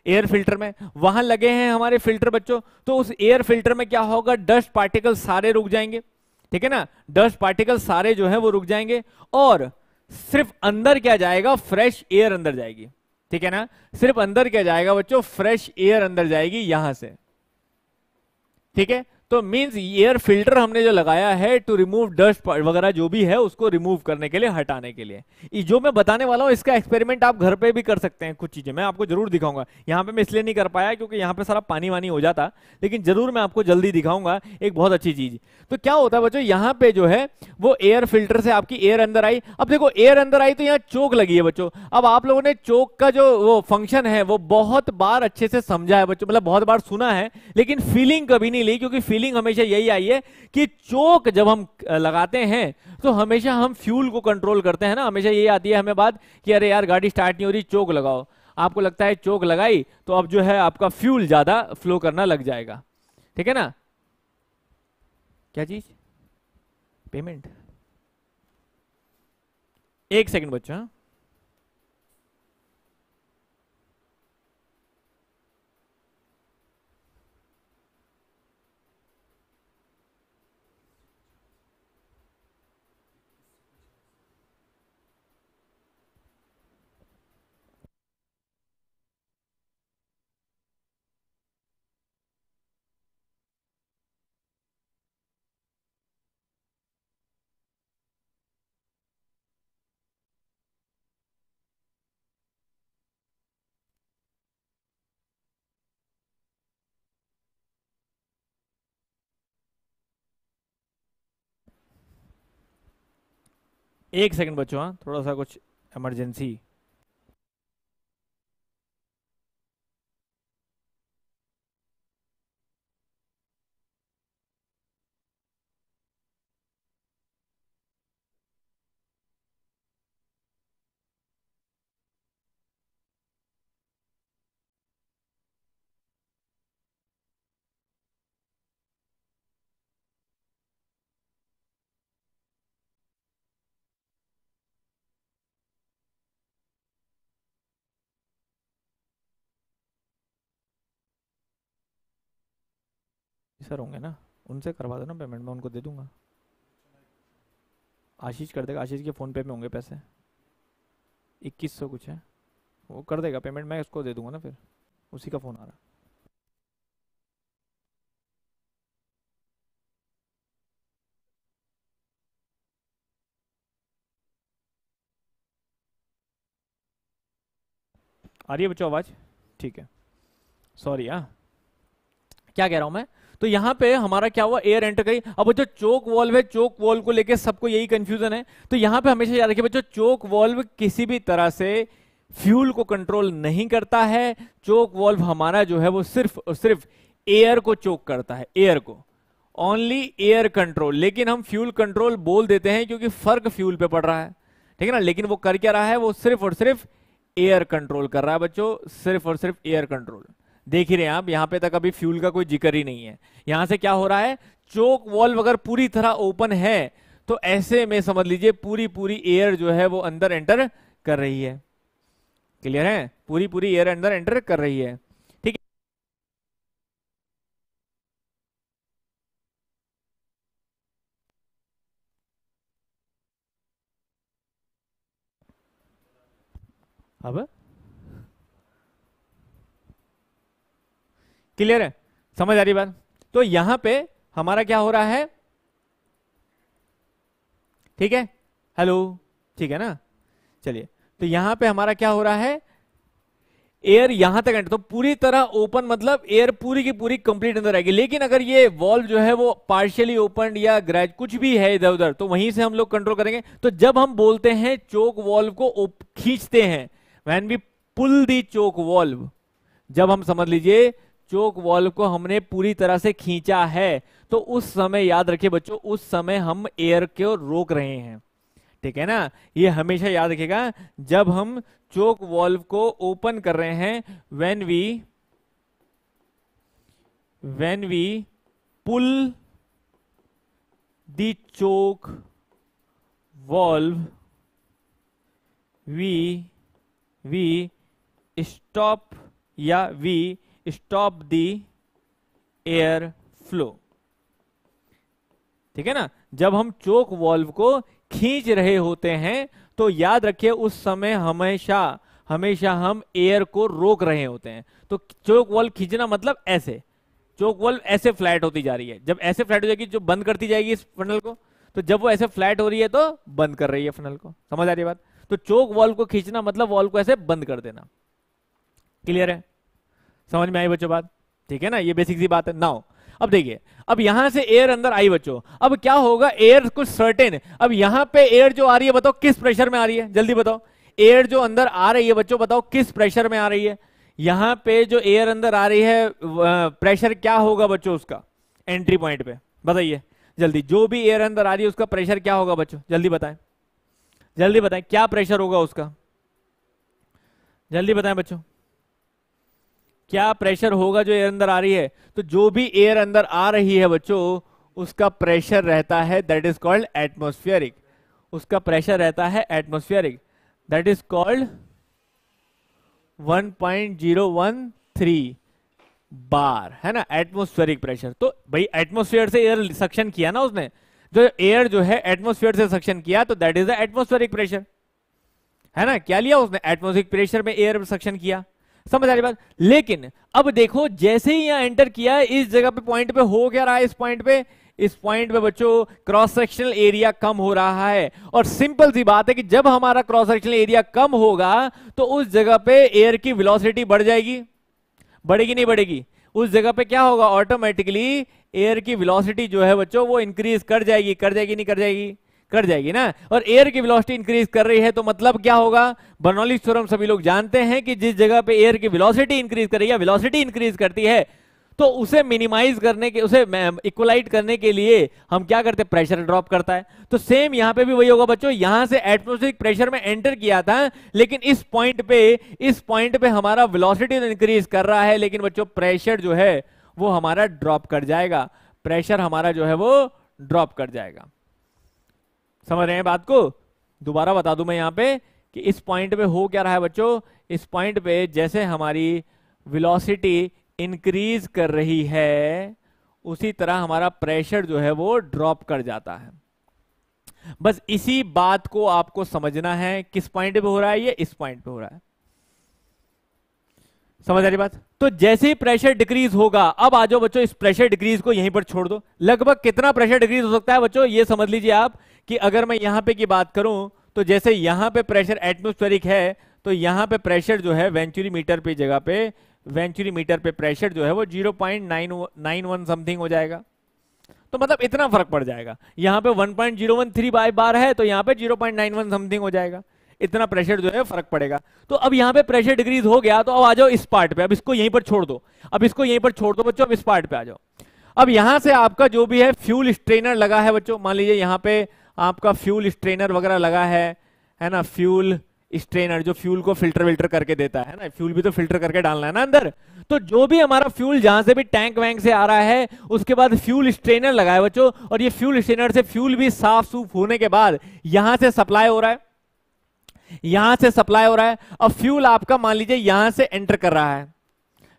एयर फिल्टर में वहां लगे हैं हमारे फिल्टर बच्चों तो उस एयर फिल्टर में क्या होगा डस्ट पार्टिकल सारे रुक जाएंगे ठीक है ना डस्ट पार्टिकल सारे जो है वो रुक जाएंगे और सिर्फ अंदर क्या जाएगा फ्रेश एयर अंदर जाएगी ठीक है ना सिर्फ अंदर क्या जाएगा बच्चों फ्रेश एयर अंदर जाएगी यहां से ठीक है तो मीन्स एयर फिल्टर हमने जो लगाया है टू रिमूव डस्ट वगैरह जो भी है उसको रिमूव करने के लिए हटाने के लिए जो मैं बताने वाला हूँ इसका एक्सपेरिमेंट आप घर पे भी कर सकते हैं कुछ चीजें मैं आपको जरूर दिखाऊंगा यहाँ पे मैं इसलिए नहीं कर पाया क्योंकि यहाँ पे सारा पानी वानी हो जाता लेकिन जरूर मैं आपको जल्दी दिखाऊंगा एक बहुत अच्छी चीज तो क्या होता है बच्चों यहाँ पे जो है वो एयर फिल्टर से आपकी एयर अंदर आई अब देखो एयर अंदर आई तो यहाँ चोक लगी है बच्चों अब आप लोगों ने चोक का जो वो फंक्शन है वो बहुत बार अच्छे से समझा है बच्चों मतलब बहुत बार सुना है लेकिन फीलिंग कभी नहीं ली क्योंकि फीलिंग हमेशा यही आई है कि चोक जब हम लगाते हैं तो हमेशा हम फ्यूल को कंट्रोल करते हैं ना हमेशा यही आती है हमें बात कि अरे यार गाड़ी स्टार्ट नहीं हो रही चोक लगाओ आपको लगता है चोक लगाई तो अब जो है आपका फ्यूल ज्यादा फ्लो करना लग जाएगा ठीक है ना क्या चीज पेमेंट एक सेकंड बच्चा हाँ। एक सेकंड बच्चों हाँ थोड़ा सा कुछ इमरजेंसी सर होंगे ना उनसे करवा दो ना पेमेंट मैं उनको दे दूँगा आशीष कर देगा आशीष के फ़ोन पे में होंगे पैसे इक्कीस सौ कुछ है वो कर देगा पेमेंट मैं उसको दे दूँगा ना फिर उसी का फ़ोन आ रहा आ रही है बच्चों आवाज़ ठीक है सॉरी हाँ क्या कह रहा हूँ मैं तो यहां पे हमारा क्या हुआ एयर एंटर करी अब जो चोक वॉल्व है चोक वॉल्व को लेकर सबको यही कंफ्यूजन है तो यहां पे हमेशा याद रखिए बच्चों चोक वॉल्व किसी भी तरह से फ्यूल को कंट्रोल नहीं करता है चोक वॉल्व हमारा जो है वो सिर्फ और सिर्फ एयर को चोक करता है एयर को ओनली एयर कंट्रोल लेकिन हम फ्यूल कंट्रोल बोल देते हैं क्योंकि फर्क फ्यूल पे पड़ रहा है ठीक है ना लेकिन वो कर क्या रहा है वो सिर्फ और सिर्फ एयर कंट्रोल कर रहा है बच्चों सिर्फ और सिर्फ एयर कंट्रोल देख ही रहे हैं आप यहां पे तक अभी फ्यूल का कोई जिक्र ही नहीं है यहां से क्या हो रहा है चोक वॉल्व अगर पूरी तरह ओपन है तो ऐसे में समझ लीजिए पूरी पूरी एयर जो है वो अंदर एंटर कर रही है क्लियर है पूरी पूरी एयर अंदर एंटर कर रही है ठीक है अब क्लियर है समझ आ रही बात तो यहां पे हमारा क्या हो रहा है ठीक है हेलो ठीक है ना चलिए तो यहां पे हमारा क्या हो रहा है एयर यहां तक एंटर तो पूरी तरह ओपन मतलब एयर पूरी की पूरी कंप्लीट अंदर आएगी लेकिन अगर ये वॉल्व जो है वो पार्शियली ओपन या ग्रेज कुछ भी है इधर उधर तो वहीं से हम लोग कंट्रोल करेंगे तो जब हम बोलते हैं चोक वॉल्व को खींचते हैं when we pull the choke valve जब हम समझ लीजिए चोक वॉल्व को हमने पूरी तरह से खींचा है तो उस समय याद रखिए बच्चों उस समय हम एयर को रोक रहे हैं ठीक है ना ये हमेशा याद रखेगा जब हम चोक वॉल्व को ओपन कर रहे हैं when we when we pull the choke valve we we stop या we stop the air flow ठीक है ना जब हम चोक वॉल्व को खींच रहे होते हैं तो याद रखिए उस समय हमेशा हमेशा हम एयर को रोक रहे होते हैं तो चोक वॉल्व खींचना मतलब ऐसे चोक वॉल्व ऐसे फ्लैट होती जा रही है जब ऐसे फ्लैट हो जाएगी जो बंद करती जाएगी इस फनल को तो जब वो ऐसे फ्लैट हो रही है तो बंद कर रही है फनल को समझ आ रही है बात तो चोक वॉल्व को खींचना मतलब वॉल्व को ऐसे बंद कर देना क्लियर है समझ में आई बच्चों बात ठीक है ना ये बेसिक सी बात है नाउ अब देखिए अब यहां से एयर अंदर आई बच्चों अब क्या होगा एयर कुछ सर्टेन अब यहां पे एयर जो आ रही है बताओ किस प्रेशर में आ रही है जल्दी बताओ एयर जो अंदर आ रही है बच्चों बताओ किस प्रेशर में आ रही है यहां पे जो एयर अंदर आ रही है प्रेशर क्या होगा बच्चों उसका एंट्री पॉइंट पे बताइए जल्दी जो भी एयर अंदर आ रही है उसका प्रेशर क्या होगा बच्चों जल्दी बताएं जल्दी बताएं क्या प्रेशर होगा उसका जल्दी बताएं बच्चों क्या प्रेशर होगा जो एयर अंदर आ रही है तो जो भी एयर अंदर आ रही है बच्चों उसका प्रेशर रहता है दैट इज कॉल्ड एटमोस्फियरिक उसका प्रेशर रहता है atmospheric that is called 1.013 bar है ना एटमोस्फेरिक प्रेशर तो भाई एटमोस्फेयर से एयर सक्शन किया ना उसने जो एयर जो है एटमोस्फेयर से सक्शन किया तो that is the atmospheric pressure है ना क्या लिया उसने एटमोस्फेरिक प्रेशर में एयर सक्शन किया समझ आ रही बात लेकिन अब देखो जैसे ही यहां एंटर किया इस जगह पे पॉइंट पे हो क्या रहा है इस पॉइंट पे इस पॉइंट पे बच्चों क्रॉस सेक्शनल एरिया कम हो रहा है और सिंपल सी बात है कि जब हमारा क्रॉस सेक्शनल एरिया कम होगा तो उस जगह पे एयर की वेलोसिटी बढ़ जाएगी बढ़ेगी नहीं बढ़ेगी उस जगह पे क्या होगा ऑटोमेटिकली एयर की वेलोसिटी जो है बच्चों वो इंक्रीज कर जाएगी कर जाएगी नहीं कर जाएगी कट जाएगी ना और एयर की वेलोसिटी इंक्रीज कर रही है तो मतलब क्या होगा बर्नौली थ्योरम सभी लोग जानते हैं कि जिस जगह पे एयर की वेलोसिटी इंक्रीज कर रही है वेलोसिटी इंक्रीज करती है तो उसे मिनिमाइज करने के उसे इक्वलाइट करने के लिए हम क्या करते हैं प्रेशर ड्रॉप करता है तो सेम यहां पे भी वही होगा बच्चों यहां से एटमोस्फेरिक प्रेशर में एंटर किया था लेकिन इस पॉइंट पे इस पॉइंट पे हमारा वेलोसिटी इंक्रीज कर रहा है लेकिन बच्चों प्रेशर जो है वो हमारा ड्रॉप कर जाएगा प्रेशर हमारा जो है वो ड्रॉप कर जाएगा समझ रहे हैं बात को दोबारा बता दू मैं यहां पे कि इस पॉइंट पे हो क्या रहा है बच्चों इस पॉइंट पे जैसे हमारी वेलोसिटी इंक्रीज कर रही है उसी तरह हमारा प्रेशर जो है वो ड्रॉप कर जाता है बस इसी बात को आपको समझना है किस पॉइंट पे हो रहा है ये इस पॉइंट पे हो रहा है समझ आ रही बात तो जैसे ही प्रेशर डिक्रीज होगा अब आ जाओ बच्चों इस प्रेशर डिक्रीज को यहीं पर छोड़ दो लगभग कितना प्रेशर डिक्रीज हो सकता है बच्चों ये समझ लीजिए आप कि अगर मैं यहां पे की बात करूं तो जैसे यहां पे प्रेशर एटमोस्फेरिक है तो यहां पे प्रेशर जो है वेंचुरी मीटर पे जगह पे वेंचुरी मीटर पे प्रेशर जो है वो वन समथिंग हो जाएगा तो मतलब इतना फर्क पड़ जाएगा यहां पे 1.013 बाय बार है तो पॉइंट पे 0.91 समथिंग हो जाएगा इतना प्रेशर जो है फर्क पड़ेगा तो अब यहाँ पे प्रेशर डिक्रीज हो गया तो अब आ जाओ इस पार्ट पे अब इसको यहीं पर छोड़ दो अब इसको यहीं पर छोड़ दो बच्चों अब इस पार्ट पे आ जाओ अब यहां से आपका जो भी है फ्यूल स्ट्रेनर लगा है बच्चों मान लीजिए यहां पे आपका फ्यूल स्ट्रेनर वगैरह लगा है है ना फ्यूल स्ट्रेनर जो फ्यूल को फिल्टर विल्टर करके देता है ना फ्यूल भी तो फिल्टर करके डालना है ना अंदर तो जो भी हमारा फ्यूल जहां से भी टैंक वैंक से आ रहा है उसके बाद फ्यूल स्ट्रेनर लगा है बच्चों और ये फ्यूल स्ट्रेनर से फ्यूल भी साफ सूफ होने के बाद यहां से सप्लाई हो रहा है यहां से सप्लाई हो रहा है और फ्यूल आपका मान लीजिए यहां से एंटर कर रहा है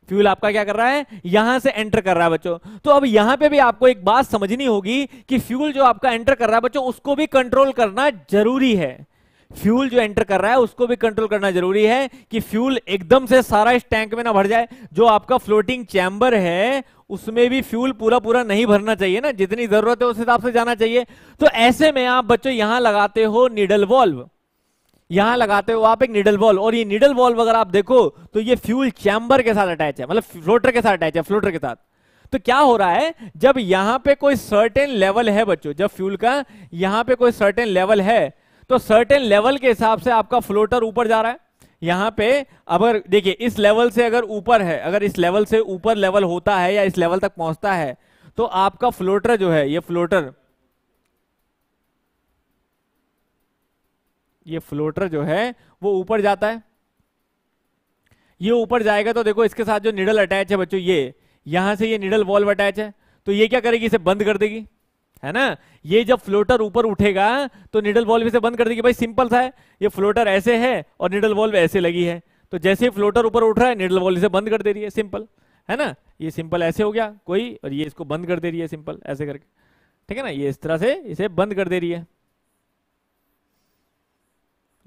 फ्यूल आपका क्या कर रहा है यहां से एंटर कर रहा है बच्चों तो अब यहां पे भी आपको एक बात समझनी होगी कि फ्यूल जो आपका एंटर कर रहा है बच्चों उसको भी कंट्रोल करना जरूरी है फ्यूल जो एंटर कर रहा है उसको भी कंट्रोल करना जरूरी है कि फ्यूल एकदम से सारा इस टैंक में ना भर जाए जो आपका फ्लोटिंग चैम्बर है उसमें भी फ्यूल पूरा पूरा नहीं भरना चाहिए ना जितनी जरूरत है उस हिसाब से जाना चाहिए तो ऐसे में आप बच्चों यहां लगाते हो निडल वॉल्व यहां लगाते हो आप एक निडल बॉल और ये निडल बॉल अगर आप देखो तो ये फ्यूल चैम्बर के साथ अटैच है मतलब फ्लोटर के साथ अटैच है फ्लोटर के साथ तो क्या हो रहा है जब यहां पे कोई सर्टेन लेवल है बच्चों जब फ्यूल का यहां पे कोई सर्टेन लेवल है तो सर्टेन लेवल के हिसाब से आपका फ्लोटर ऊपर जा रहा है यहां पे अगर देखिए इस लेवल से अगर ऊपर है अगर इस लेवल से ऊपर लेवल होता है या इस लेवल तक पहुंचता है तो आपका फ्लोटर जो है ये फ्लोटर ये फ्लोटर जो है वो ऊपर जाता है ये ऊपर जाएगा तो देखो इसके साथ जो निडल अटैच है बच्चों ये यहां से ये निडल वॉल्व अटैच है तो ये क्या करेगी इसे बंद कर देगी है ना ये जब फ्लोटर ऊपर उठेगा तो निडल वॉल्व इसे बंद कर देगी भाई सिंपल सा है ये फ्लोटर ऐसे है और निडल वॉल्व ऐसे लगी है तो जैसे ही फ्लोटर ऊपर उठ रहा है निडल वॉल्व इसे बंद कर दे रही है सिंपल है ना ये सिंपल ऐसे हो गया कोई और ये इसको बंद कर दे रही है सिंपल ऐसे करके ठीक है ना ये इस तरह से इसे बंद कर दे रही है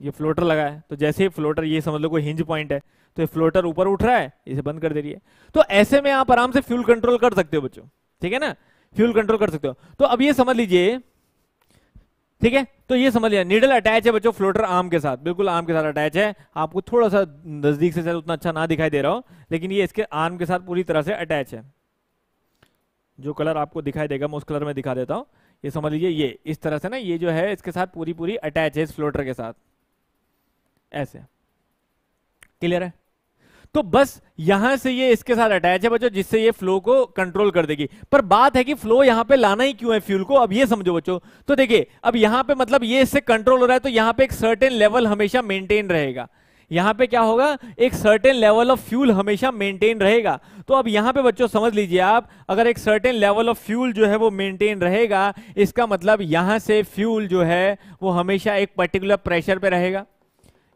ये फ्लोटर लगा है तो जैसे ही फ्लोटर ये समझ लो कोई हिंज पॉइंट है तो ये फ्लोटर ऊपर उठ रहा है इसे बंद कर दे रही है तो ऐसे में आप आराम से फ्यूल कंट्रोल कर सकते हो बच्चों ठीक है ना फ्यूल कंट्रोल कर सकते हो तो अब ये समझ लीजिए ठीक है तो ये समझ लिया नीडल अटैच है बच्चों फ्लोटर आर्म के साथ बिल्कुल आर्म के साथ अटैच है आपको थोड़ा सा नजदीक से शायद उतना अच्छा ना दिखाई दे रहा हो लेकिन ये इसके आर्म के साथ पूरी तरह से अटैच है जो कलर आपको दिखाई देगा मैं उस कलर में दिखा देता हूँ ये समझ लीजिए ये इस तरह से ना ये जो है इसके साथ पूरी पूरी अटैच है इस फ्लोटर के साथ ऐसे क्लियर है तो बस यहां से ये इसके साथ अटैच है बच्चों जिससे ये फ्लो को कंट्रोल कर देगी पर बात है कि फ्लो यहां पे लाना ही क्यों है फ्यूल को अब ये समझो बच्चों तो देखिए अब यहां पे मतलब ये इससे कंट्रोल हो रहा है तो यहां पे एक सर्टेन लेवल हमेशा मेंटेन रहेगा यहां पे क्या होगा एक सर्टेन लेवल ऑफ फ्यूल हमेशा मेंटेन रहेगा तो अब यहां पे बच्चों समझ लीजिए आप अगर एक सर्टेन लेवल ऑफ फ्यूल जो है वो मेंटेन रहेगा इसका मतलब यहां से फ्यूल जो है वो हमेशा एक पर्टिकुलर प्रेशर पे रहेगा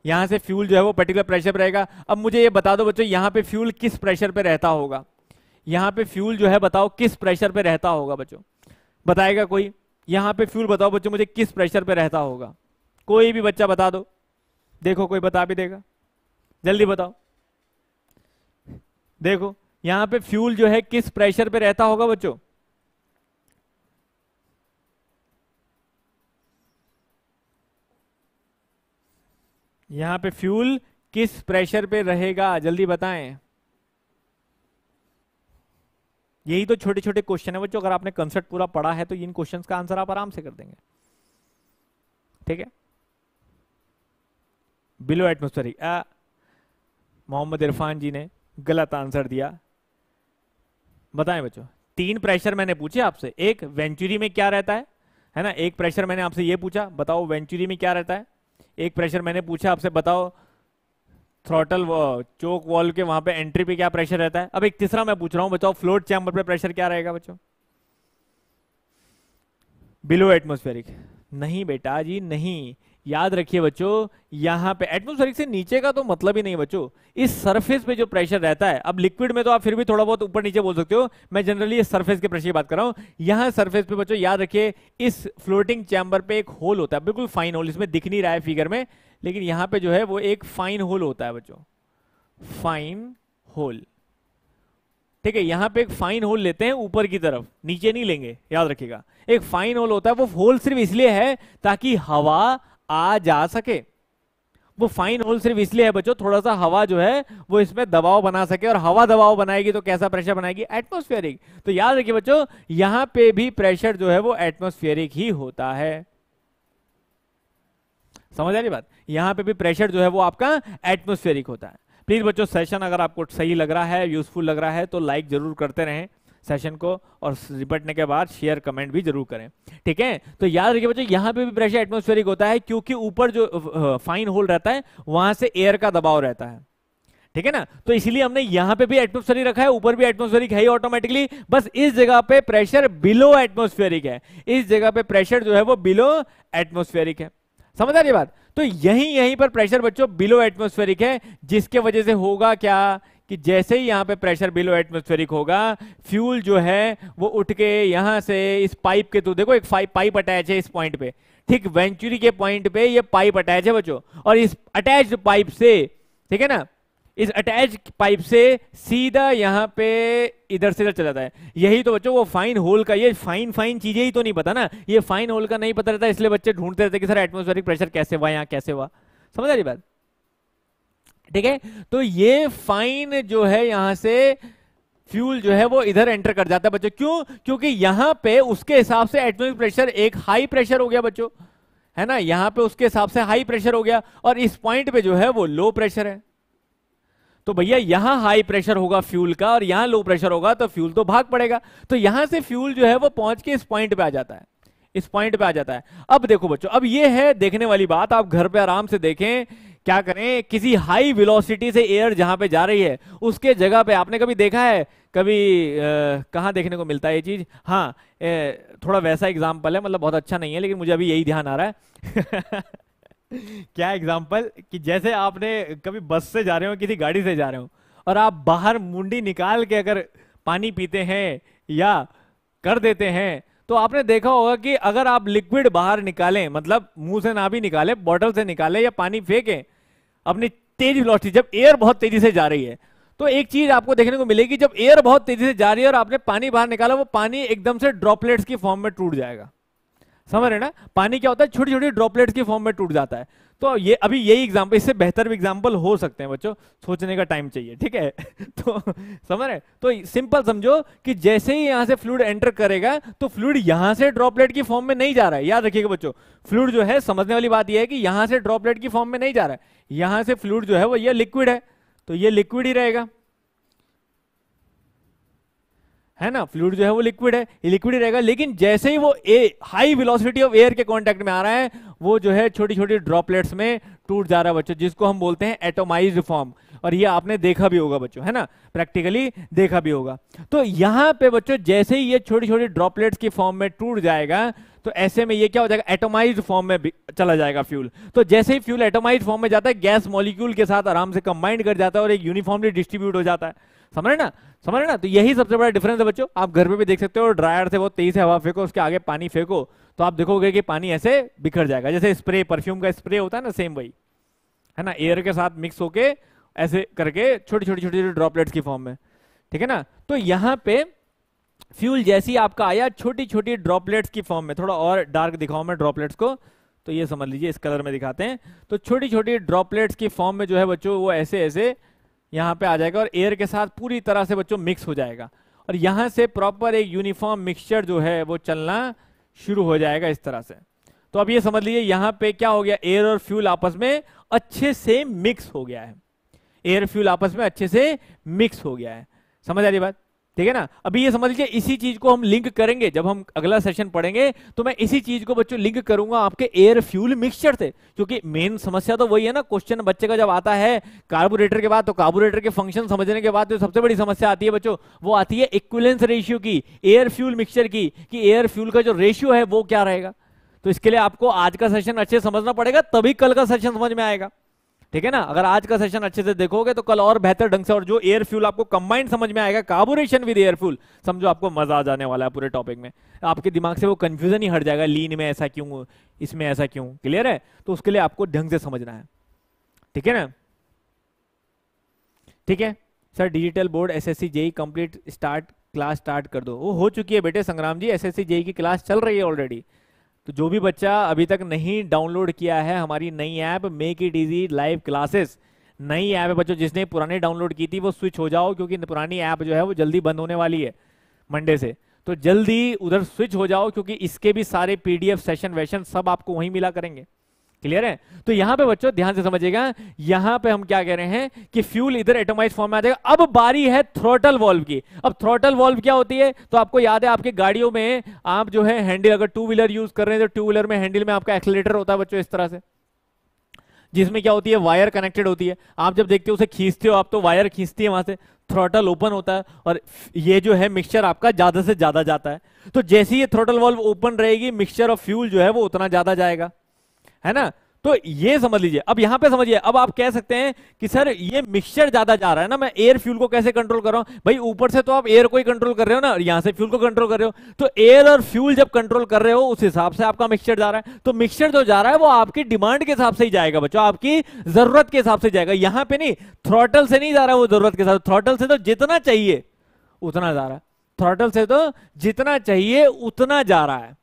यहाँ से फ्यूल जो है वो पर्टिकुलर प्रेशर पर रहेगा अब मुझे ये बता दो बच्चों यहाँ पे फ्यूल किस प्रेशर पे रहता होगा यहाँ पे फ्यूल जो है बताओ किस प्रेशर पे रहता होगा बच्चों बताएगा कोई यहाँ पे फ्यूल बताओ बच्चों मुझे किस प्रेशर पे रहता होगा कोई भी बच्चा बता दो देखो कोई बता भी देगा जल्दी बताओ देखो यहाँ पे फ्यूल जो है किस प्रेशर पर रहता होगा बच्चों यहां पे फ्यूल किस प्रेशर पे रहेगा जल्दी बताएं यही तो छोटे छोटे क्वेश्चन है बच्चों अगर आपने कंसेप्ट पूरा पढ़ा है तो इन क्वेश्चन का आंसर आप आराम से कर देंगे ठीक है बिलो एटमोस्फेरिक मोहम्मद इरफान जी ने गलत आंसर दिया बताएं बच्चों तीन प्रेशर मैंने पूछे आपसे एक वेंचुरी में क्या रहता है है ना एक प्रेशर मैंने आपसे ये पूछा बताओ वेंचुरी में क्या रहता है एक प्रेशर मैंने पूछा आपसे बताओ थ्रोटल चोक वॉल्व के वहां पे एंट्री पे क्या प्रेशर रहता है अब एक तीसरा मैं पूछ रहा हूं बच्चों फ्लोट चैम्बर पे प्रेशर क्या रहेगा बच्चों बिलो एटमोस्फेरिक नहीं बेटा जी नहीं याद रखिए बच्चों यहां पे एटमोस्फेरिक से नीचे का तो मतलब ही नहीं बच्चों इस सरफेस पे जो प्रेशर रहता है अब लिक्विड में तो आप फिर भी थोड़ा बहुत ऊपर नीचे बोल सकते हो मैं जनरली इस सरफेस के प्रेशर की बात कर रहा हूं यहां सरफेस पे बच्चों याद रखिए इस फ्लोटिंग चैम्बर पे एक होल होता है बिल्कुल फाइन होल इसमें दिख नहीं रहा है फिगर में लेकिन यहां पर जो है वो एक फाइन होल होता है बच्चों फाइन होल ठीक है यहाँ पे एक फाइन होल लेते हैं ऊपर की तरफ नीचे नहीं लेंगे याद रखिएगा एक फाइन होल होता है वो होल सिर्फ इसलिए है ताकि हवा आ जा सके वो फाइन होल सिर्फ इसलिए है बच्चों थोड़ा सा हवा जो है वो इसमें दबाव बना सके और हवा दबाव बनाएगी तो कैसा प्रेशर बनाएगी एटमोस्फेयरिक तो याद रखिए बच्चों यहां पे भी प्रेशर जो है वो एटमोस्फेरिक ही होता है समझ आ रही बात यहां पे भी प्रेशर जो है वो आपका एटमोस्फेयरिक होता है प्लीज बच्चों सेशन अगर आपको सही लग रहा है यूजफुल लग रहा है तो लाइक जरूर करते रहें सेशन को और निपटने के बाद शेयर कमेंट भी जरूर करें ठीक है तो याद रखिए बच्चों यहां पे भी प्रेशर एटमोस्फेरिक होता है क्योंकि ऊपर जो फाइन होल रहता है वहां से एयर का दबाव रहता है ठीक है ना तो इसलिए हमने यहां पे भी एटमोस्फेरिक रखा है ऊपर भी एटमोस्फेरिक है ऑटोमेटिकली बस इस जगह पे प्रेशर बिलो एटमोस्फेरिक है इस जगह पे प्रेशर जो है वो बिलो एटमोस्फेरिक है समझ आ रही बात तो यही यहीं पर प्रेशर बच्चों बिलो एटमोस्फेरिक है जिसके वजह से होगा क्या कि जैसे ही यहाँ पे प्रेशर बिलो एटमोस्फेरिक होगा फ्यूल जो है वो उठ के यहां से इस पाइप के थ्रू देखो एक पाइप अटैच है इस पॉइंट पे ठीक वेंचुरी के पॉइंट पे ये पाइप अटैच है बच्चों और इस अटैच पाइप से ठीक है ना इस अटैच पाइप से सीधा यहाँ पे इधर से इधर चला जाता है यही तो बच्चों वो फाइन होल का ये फाइन फाइन चीजें ही तो नहीं पता ना ये फाइन होल का नहीं पता रहता इसलिए बच्चे ढूंढते रहते कि सर एटमोस्फेरिक प्रेशर कैसे हुआ यहाँ कैसे हुआ समझ आ रही बात ठीक है तो ये फाइन जो है यहां से फ्यूल जो है वो इधर एंटर कर जाता है बच्चों क्यों क्योंकि यहां पे उसके हिसाब से एटमोस प्रेशर एक हाई प्रेशर हो गया बच्चों है ना यहां पे उसके हिसाब से हाई प्रेशर हो गया और इस पॉइंट पे जो है वो लो प्रेशर है तो भैया यहां हाई प्रेशर होगा फ्यूल का और यहां लो प्रेशर होगा तो फ्यूल तो भाग पड़ेगा तो यहां से फ्यूल जो है वो पहुंच के इस पॉइंट पे आ जाता है इस पॉइंट पे आ जाता है अब देखो बच्चों अब ये है देखने वाली बात आप घर पे आराम से देखें क्या करें किसी हाई वेलोसिटी से एयर जहां पे जा रही है उसके जगह पे आपने कभी देखा है कभी कहाँ देखने को मिलता है ये चीज हाँ ए, थोड़ा वैसा एग्जाम्पल है मतलब बहुत अच्छा नहीं है लेकिन मुझे अभी यही ध्यान आ रहा है क्या एग्जाम्पल कि जैसे आपने कभी बस से जा रहे हो किसी गाड़ी से जा रहे हो और आप बाहर मुंडी निकाल के अगर पानी पीते हैं या कर देते हैं तो आपने देखा होगा कि अगर आप लिक्विड बाहर निकालें मतलब मुंह से ना भी निकालें बॉटल से निकालें या पानी फेंकें अपनी तेज वेलोसिटी जब एयर बहुत तेजी से जा रही है तो एक चीज आपको देखने को मिलेगी जब एयर बहुत तेजी से जा रही है और आपने पानी बाहर निकाला वो पानी एकदम से ड्रॉपलेट्स की फॉर्म में टूट जाएगा समझ रहे ना पानी क्या होता है छोटी छोटी ड्रॉपलेट्स की फॉर्म में टूट जाता है तो ये अभी यही एग्जाम्पल इससे बेहतर भी एग्जाम्पल हो सकते हैं बच्चों सोचने का टाइम चाहिए ठीक है तो समझ रहे तो सिंपल समझो कि जैसे ही यहां से फ्लूड एंटर करेगा तो फ्लूड यहां से ड्रॉपलेट की फॉर्म में नहीं जा रहा है याद रखिएगा बच्चों फ्लूड जो है समझने वाली बात यह है कि यहां से ड्रॉपलेट की फॉर्म में नहीं जा रहा है यहाँ से फ्लूड जो है वो ये लिक्विड है तो ये लिक्विड ही रहेगा है ना फ्लूड जो है वो लिक्विड है लिक्विड ही रहेगा लेकिन जैसे ही वो a high velocity of air के कांटेक्ट में आ रहा है वो जो है छोटी छोटी ड्रॉपलेट्स में टूट जा रहा है बच्चों जिसको हम बोलते हैं एटोमाइज फॉर्म और ये आपने देखा भी होगा बच्चों है ना प्रैक्टिकली देखा भी होगा तो यहाँ पे बच्चों जैसे ही ये छोटी छोटी ड्रॉपलेट्स की फॉर्म में टूट जाएगा तो ऐसे में ये क्या हो जाएगा एटोमाइज फॉर्म में चला जाएगा फ्यूल तो जैसे ही फ्यूल एटोमाइज फॉर्म में जाता है गैस मॉलिक्यूल के साथ आराम से कंबाइंड कर जाता है और एक यूनिफॉर्मली डिस्ट्रीब्यूट हो जाता है समझ रहे ना समझ रहे ना तो यही सबसे बड़ा डिफरेंस है बच्चों आप घर पे भी देख सकते हो ड्रायर से वो तेज से हवा फेंको उसके आगे पानी फेंको तो आप देखोगे कि पानी ऐसे बिखर जाएगा जैसे स्प्रे परफ्यूम का स्प्रे होता है ना सेम वही है ना एयर के साथ मिक्स होके ऐसे करके छोटी छोटी छोटी छोटी ड्रॉपलेट्स की फॉर्म में ठीक है ना तो यहाँ पे फ्यूल जैसी आपका आया छोटी छोटी ड्रॉपलेट्स की फॉर्म में थोड़ा और डार्क दिखाऊं मैं ड्रॉपलेट्स को तो ये समझ लीजिए इस कलर में दिखाते हैं तो छोटी छोटी ड्रॉपलेट्स की फॉर्म में जो है बच्चों वो ऐसे ऐसे यहाँ पे आ जाएगा और एयर के साथ पूरी तरह से बच्चों मिक्स हो जाएगा और यहाँ से प्रॉपर एक यूनिफॉर्म मिक्सचर जो है वो चलना शुरू हो जाएगा इस तरह से तो अब ये समझ लीजिए यहाँ पे क्या हो गया एयर और फ्यूल आपस में अच्छे से मिक्स हो गया है एयर फ्यूल आपस में अच्छे से मिक्स हो गया है समझ आ रही बात ठीक है ना अभी ये समझ लीजिए इसी चीज को हम लिंक करेंगे जब हम अगला सेशन पढ़ेंगे तो मैं इसी चीज को बच्चों लिंक करूंगा आपके एयर फ्यूल मिक्सचर से क्योंकि मेन समस्या तो वही है ना क्वेश्चन बच्चे का जब आता है कार्बोरेटर के बाद तो कार्बोरेटर के फंक्शन समझने के बाद जो तो सबसे बड़ी समस्या आती है बच्चों वो आती है इक्वलेंस रेशियो की एयर फ्यूल मिक्सचर की कि एयर फ्यूल का जो रेशियो है वो क्या रहेगा तो इसके लिए आपको आज का सेशन अच्छे समझना पड़ेगा तभी कल का सेशन समझ में आएगा ठीक है ना अगर आज का सेशन अच्छे से देखोगे तो कल और बेहतर ढंग से और जो एयर फ्यूल आपको कंबाइंड समझ में आएगा कार्बोरेशन विद एयर फ्यूल समझो आपको मजा आ जाने वाला है पूरे टॉपिक में आपके दिमाग से वो कंफ्यूजन ही हट जाएगा लीन में ऐसा क्यों इसमें ऐसा क्यों क्लियर है तो उसके लिए आपको ढंग से समझना है ठीक है ना ठीक है sir digital board S S JE complete start class start कर दो वो हो चुकी है बेटे Sangram ji S S JE की क्लास चल रही है ऑलरेडी तो जो भी बच्चा अभी तक नहीं डाउनलोड किया है हमारी नई app make it easy live classes नई ऐप है बच्चों जिसने पुरानी डाउनलोड की थी वो स्विच हो जाओ क्योंकि पुरानी ऐप जो है वो जल्दी बंद होने वाली है मंडे से तो जल्दी उधर स्विच हो जाओ क्योंकि इसके भी सारे पीडीएफ सेशन वेशन सब आपको वहीं मिला करेंगे क्लियर है तो यहां पे बच्चों ध्यान से समझिएगा यहां पे हम क्या कह रहे हैं कि फ्यूल इधर एटोमाइज फॉर्म में आ जाएगा अब बारी है थ्रोटल वॉल्व की अब थ्रोटल वॉल्व क्या होती है तो आपको याद है आपके गाड़ियों में आप जो है हैंडल अगर टू व्हीलर यूज कर रहे हैं तो टू व्हीलर में हैंडल में आपका एक्सलेटर होता है बच्चों इस तरह से जिसमें क्या होती है वायर कनेक्टेड होती है आप जब देखते हो उसे खींचते हो आप तो वायर खींचती है वहां से थ्रोटल ओपन होता है और ये जो है मिक्सचर आपका ज्यादा से ज्यादा जाता है तो जैसे ही ये थ्रोटल वॉल्व ओपन रहेगी मिक्सचर ऑफ फ्यूल जो है वो उतना ज्यादा जाएगा है ना तो ये समझ लीजिए अब यहां पे समझिए अब आप कह सकते हैं कि सर ये मिक्सचर ज्यादा जा रहा है ना मैं एयर फ्यूल को कैसे कंट्रोल कर रहा हूं भाई ऊपर से तो आप एयर को ही कंट्रोल कर रहे हो ना और यहां से फ्यूल को कंट्रोल कर रहे हो तो एयर और फ्यूल जब कंट्रोल कर रहे हो उस हिसाब से आपका मिक्सचर जा रहा है तो मिक्सचर जो जा रहा है वो आपकी डिमांड के हिसाब से ही जाएगा बच्चों आपकी जरूरत के हिसाब से जाएगा यहां पर नहीं थ्रोटल से नहीं जा रहा है वो जरूरत के हिसाब थ्रोटल से तो जितना चाहिए उतना जा रहा है थ्रोटल से तो जितना चाहिए उतना जा रहा है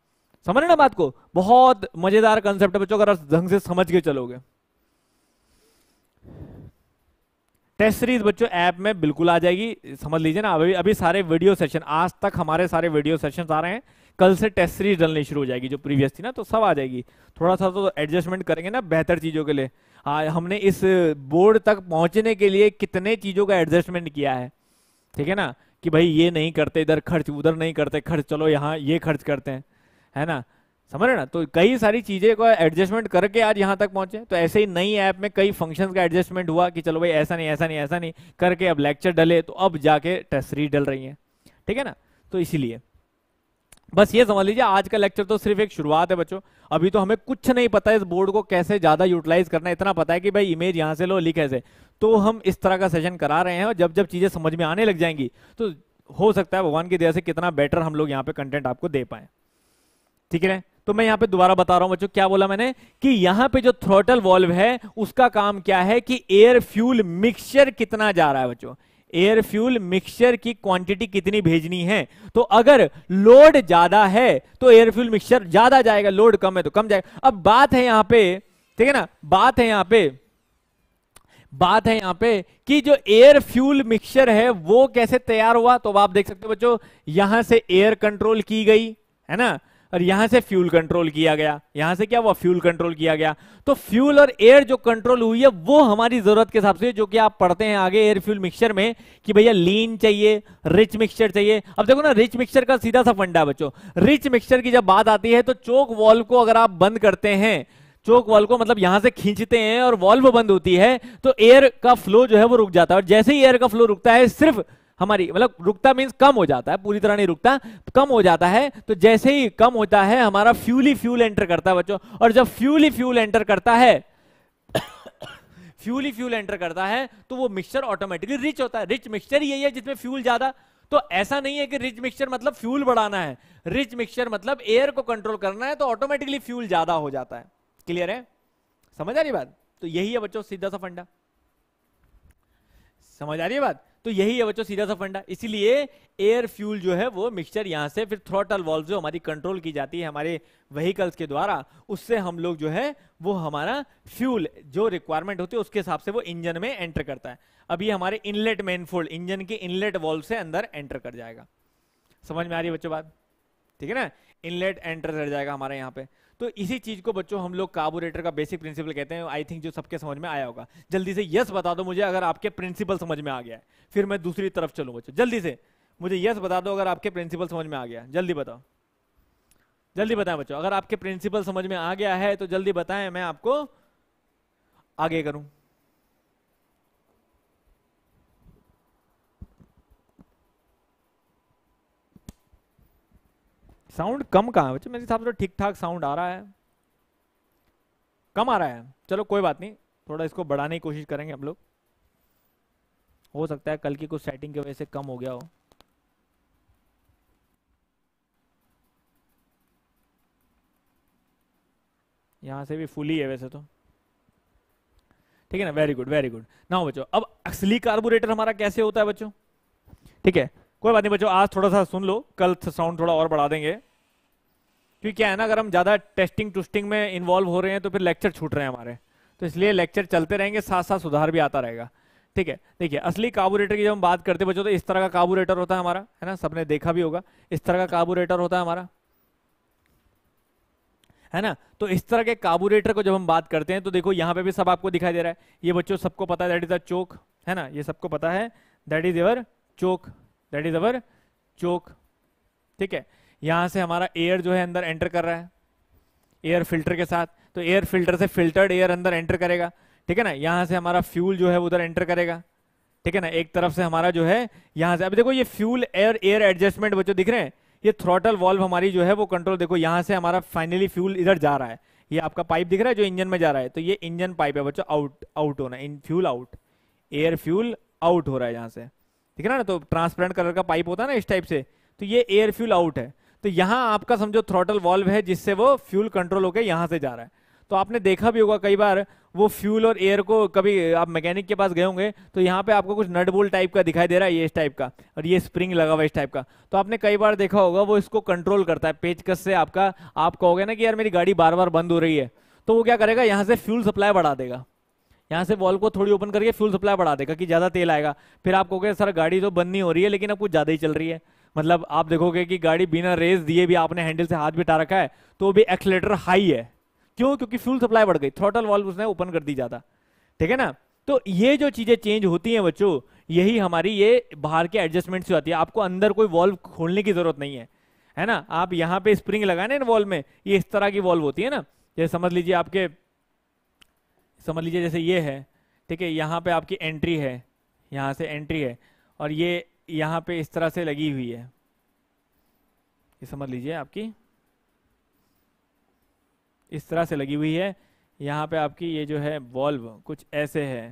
समझ रहे ना बात को बहुत मजेदार कंसेप्ट है बच्चों अगर आप ढंग से समझ के चलोगे टेस्ट सीरीज बच्चों ऐप में बिल्कुल आ जाएगी समझ लीजिए ना अभी अभी सारे वीडियो सेशन आज तक हमारे सारे वीडियो सेशन आ रहे हैं कल से टेस्ट सीरीज डलनी शुरू हो जाएगी जो प्रीवियस थी ना तो सब आ जाएगी थोड़ा सा तो एडजस्टमेंट करेंगे ना बेहतर चीज़ों के लिए आ, हाँ, हमने इस बोर्ड तक पहुंचने के लिए कितने चीज़ों का एडजस्टमेंट किया है ठीक है ना कि भाई ये नहीं करते इधर खर्च उधर नहीं करते खर्च चलो यहाँ ये खर्च करते हैं है ना समझ रहे ना तो कई सारी चीजें को एडजस्टमेंट करके आज यहां तक पहुंचे तो ऐसे ही नई ऐप में कई फंक्शन का एडजस्टमेंट हुआ कि चलो भाई ऐसा नहीं ऐसा नहीं ऐसा नहीं करके अब लेक्चर डले तो अब जाके टेस्टरी डल रही है ठीक है ना तो इसीलिए बस ये समझ लीजिए आज का लेक्चर तो सिर्फ एक शुरुआत है बच्चों अभी तो हमें कुछ नहीं पता इस बोर्ड को कैसे ज्यादा यूटिलाइज करना है इतना पता है कि भाई इमेज यहाँ से लो लिख ऐसे तो हम इस तरह का सेशन करा रहे हैं और जब जब चीजें समझ में आने लग जाएंगी तो हो सकता है भगवान की दया से कितना बेटर हम लोग यहाँ पे कंटेंट आपको दे पाए ठीक है तो मैं यहां पे दोबारा बता रहा हूं बच्चों क्या बोला मैंने कि यहां पे जो थ्रोटल वॉल्व है उसका काम क्या है कि एयर फ्यूल मिक्सचर कितना जा रहा है बच्चों एयर फ्यूल मिक्सचर की क्वांटिटी कितनी भेजनी है तो अगर लोड ज्यादा है तो एयर फ्यूल मिक्सचर ज्यादा जाएगा लोड कम है तो कम जाएगा अब बात है यहां पे ठीक है ना बात है यहां पे बात है यहां पे कि जो एयर फ्यूल मिक्सचर है वो कैसे तैयार हुआ तो आप देख सकते हो बच्चों यहां से एयर कंट्रोल की गई है ना और यहां से फ्यूल कंट्रोल किया गया यहां से क्या हुआ फ्यूल कंट्रोल किया गया तो फ्यूल और एयर जो कंट्रोल हुई है वो हमारी जरूरत के हिसाब से जो कि आप पढ़ते हैं आगे एयर फ्यूल मिक्सचर में कि भैया लीन चाहिए रिच मिक्सचर चाहिए अब देखो ना रिच मिक्सचर का सीधा सा फंडा बच्चों रिच मिक्सचर की जब बात आती है तो चोक वॉल्व को अगर आप बंद करते हैं चोक वॉल्व को मतलब यहां से खींचते हैं और वॉल्व बंद होती है तो एयर का फ्लो जो है वो रुक जाता है और जैसे ही एयर का फ्लो रुकता है सिर्फ हमारी मतलब रुकता मीन्स कम हो जाता है पूरी तरह नहीं रुकता कम हो जाता है तो जैसे ही कम होता है हमारा फ्यूल ही फ्यूल एंटर करता है बच्चों और जब फ्यूल ही फ्यूल एंटर करता है फ्यूल ही फ्यूल एंटर करता है तो वो मिक्सचर ऑटोमेटिकली रिच होता है रिच मिक्सचर यही है जिसमें फ्यूल ज्यादा तो ऐसा नहीं है कि रिच मिक्सचर मतलब फ्यूल बढ़ाना है रिच मिक्सचर मतलब एयर को कंट्रोल करना है तो ऑटोमेटिकली फ्यूल ज्यादा हो जाता है क्लियर है समझ आ रही बात तो यही है बच्चों सीधा सा फंडा समझ आ रही है बात तो यही है बच्चों सीधा सा फंडा इसीलिए एयर फ्यूल जो है वो मिक्सचर यहाँ से फिर थ्रोटल वॉल्व जो हमारी कंट्रोल की जाती है हमारे व्हीकल्स के द्वारा उससे हम लोग जो है वो हमारा फ्यूल जो रिक्वायरमेंट होती है उसके हिसाब से वो इंजन में एंटर करता है अभी हमारे इनलेट मेनफोल्ड इंजन के इनलेट वॉल्व से अंदर एंटर कर जाएगा समझ में आ रही है बच्चों बात ठीक है ना इनलेट एंटर कर जाएगा हमारे यहाँ पे तो इसी चीज को बच्चों हम लोग कार्बोरेटर का बेसिक प्रिंसिपल कहते हैं आई थिंक जो सबके समझ में आया होगा जल्दी से यस बता दो मुझे अगर आपके प्रिंसिपल समझ में आ गया है फिर मैं दूसरी तरफ चलूँ बच्चों जल्दी से मुझे यस बता दो अगर आपके प्रिंसिपल समझ में आ गया जल्दी बताओ जल्दी बताएं बच्चों अगर आपके प्रिंसिपल समझ में आ गया है तो जल्दी बताएं मैं आपको आगे करूं साउंड कम कहा है बच्चे मेरे हिसाब से तो ठीक ठाक साउंड आ रहा है कम आ रहा है चलो कोई बात नहीं थोड़ा इसको बढ़ाने की कोशिश करेंगे हम लोग हो सकता है कल की कुछ सेटिंग की वजह से कम हो गया हो यहां से भी फुल ही है वैसे तो ठीक है ना वेरी गुड वेरी गुड ना बच्चों अब असली कार्बोरेटर हमारा कैसे होता है बच्चों ठीक है कोई बात नहीं बच्चों आज थोड़ा सा सुन लो कल साउंड थोड़ा और बढ़ा देंगे क्योंकि क्या है ना अगर हम ज़्यादा टेस्टिंग टूस्टिंग में इन्वॉल्व हो रहे हैं तो फिर लेक्चर छूट रहे हैं हमारे तो इसलिए लेक्चर चलते रहेंगे साथ साथ सुधार भी आता रहेगा ठीक है देखिए असली काबूरेटर की जब हम बात करते हैं बच्चों तो इस तरह का काबूरेटर होता है हमारा है ना सबने देखा भी होगा इस तरह का काबूरेटर होता है हमारा है ना तो इस तरह के काबूरेटर को जब हम बात करते हैं तो देखो यहाँ पे भी सब आपको दिखाई दे रहा है ये बच्चों सबको पता है दैट इज अ चोक है ना ये सबको पता है that is your choke that is our choke ठीक है यहां से हमारा एयर जो है अंदर एंटर कर रहा है एयर फिल्टर के साथ तो एयर फिल्टर से फिल्टर्ड एयर अंदर एंटर करेगा ठीक है ना यहाँ से हमारा फ्यूल जो है उधर एंटर करेगा ठीक है ना एक तरफ से हमारा जो है यहाँ से अब देखो ये फ्यूल एयर एयर एडजस्टमेंट बच्चों दिख रहे हैं ये थ्रोटल वॉल्व हमारी जो है वो कंट्रोल देखो यहाँ से हमारा फाइनली फ्यूल इधर जा रहा है ये आपका पाइप दिख रहा है जो इंजन में जा रहा है तो ये इंजन पाइप है बच्चों आउट आउट होना in fuel out air fuel out हो रहा है यहाँ से ठीक है ना तो ट्रांसपेरेंट कलर का पाइप होता है ना इस टाइप से तो ये एयर फ्यूल आउट है तो यहाँ आपका समझो थ्रोटल वॉल्व है जिससे वो फ्यूल कंट्रोल होकर यहाँ से जा रहा है तो आपने देखा भी होगा कई बार वो फ्यूल और एयर को कभी आप मैकेनिक के पास गए होंगे तो यहाँ पे आपको कुछ नट टाइप का दिखाई दे रहा है ये इस टाइप का और ये स्प्रिंग लगा हुआ इस टाइप का तो आपने कई बार देखा होगा वो इसको कंट्रोल करता है पेचकस से आपका आप कहोगे ना कि यार मेरी गाड़ी बार बार बंद हो रही है तो वो क्या करेगा यहाँ से फ्यूल सप्लाई बढ़ा देगा यहाँ से वॉल को थोड़ी ओपन करके फ्यूल सप्लाई बढ़ा देगा कि ज़्यादा तेल आएगा फिर आप कहोगे सर गाड़ी तो बंद नहीं हो रही है लेकिन अब कुछ ज़्यादा ही चल रही है मतलब आप देखोगे कि गाड़ी बिना रेस दिए भी आपने हैंडल से हाथ बिठा रखा है तो भी एक्सलेटर हाई है क्यों क्योंकि फ्यूल सप्लाई बढ़ गई थ्रोटल वॉल्व उसने ओपन कर दी ज़्यादा ठीक है ना तो ये जो चीज़ें चेंज होती हैं बच्चों यही हमारी ये बाहर के एडजस्टमेंट से आती है आपको अंदर कोई वॉल्व खोलने की जरूरत नहीं है है ना आप यहाँ पे स्प्रिंग लगाए ना इन वॉल्व में ये इस तरह की वॉल्व होती है ना जैसे समझ लीजिए आपके समझ लीजिए जैसे ये है ठीक है यहाँ पे आपकी एंट्री है यहाँ से एंट्री है और ये यहाँ पे इस तरह से लगी हुई है ये समझ लीजिए आपकी इस तरह से लगी हुई है यहाँ पे आपकी ये जो है वॉल्व कुछ ऐसे है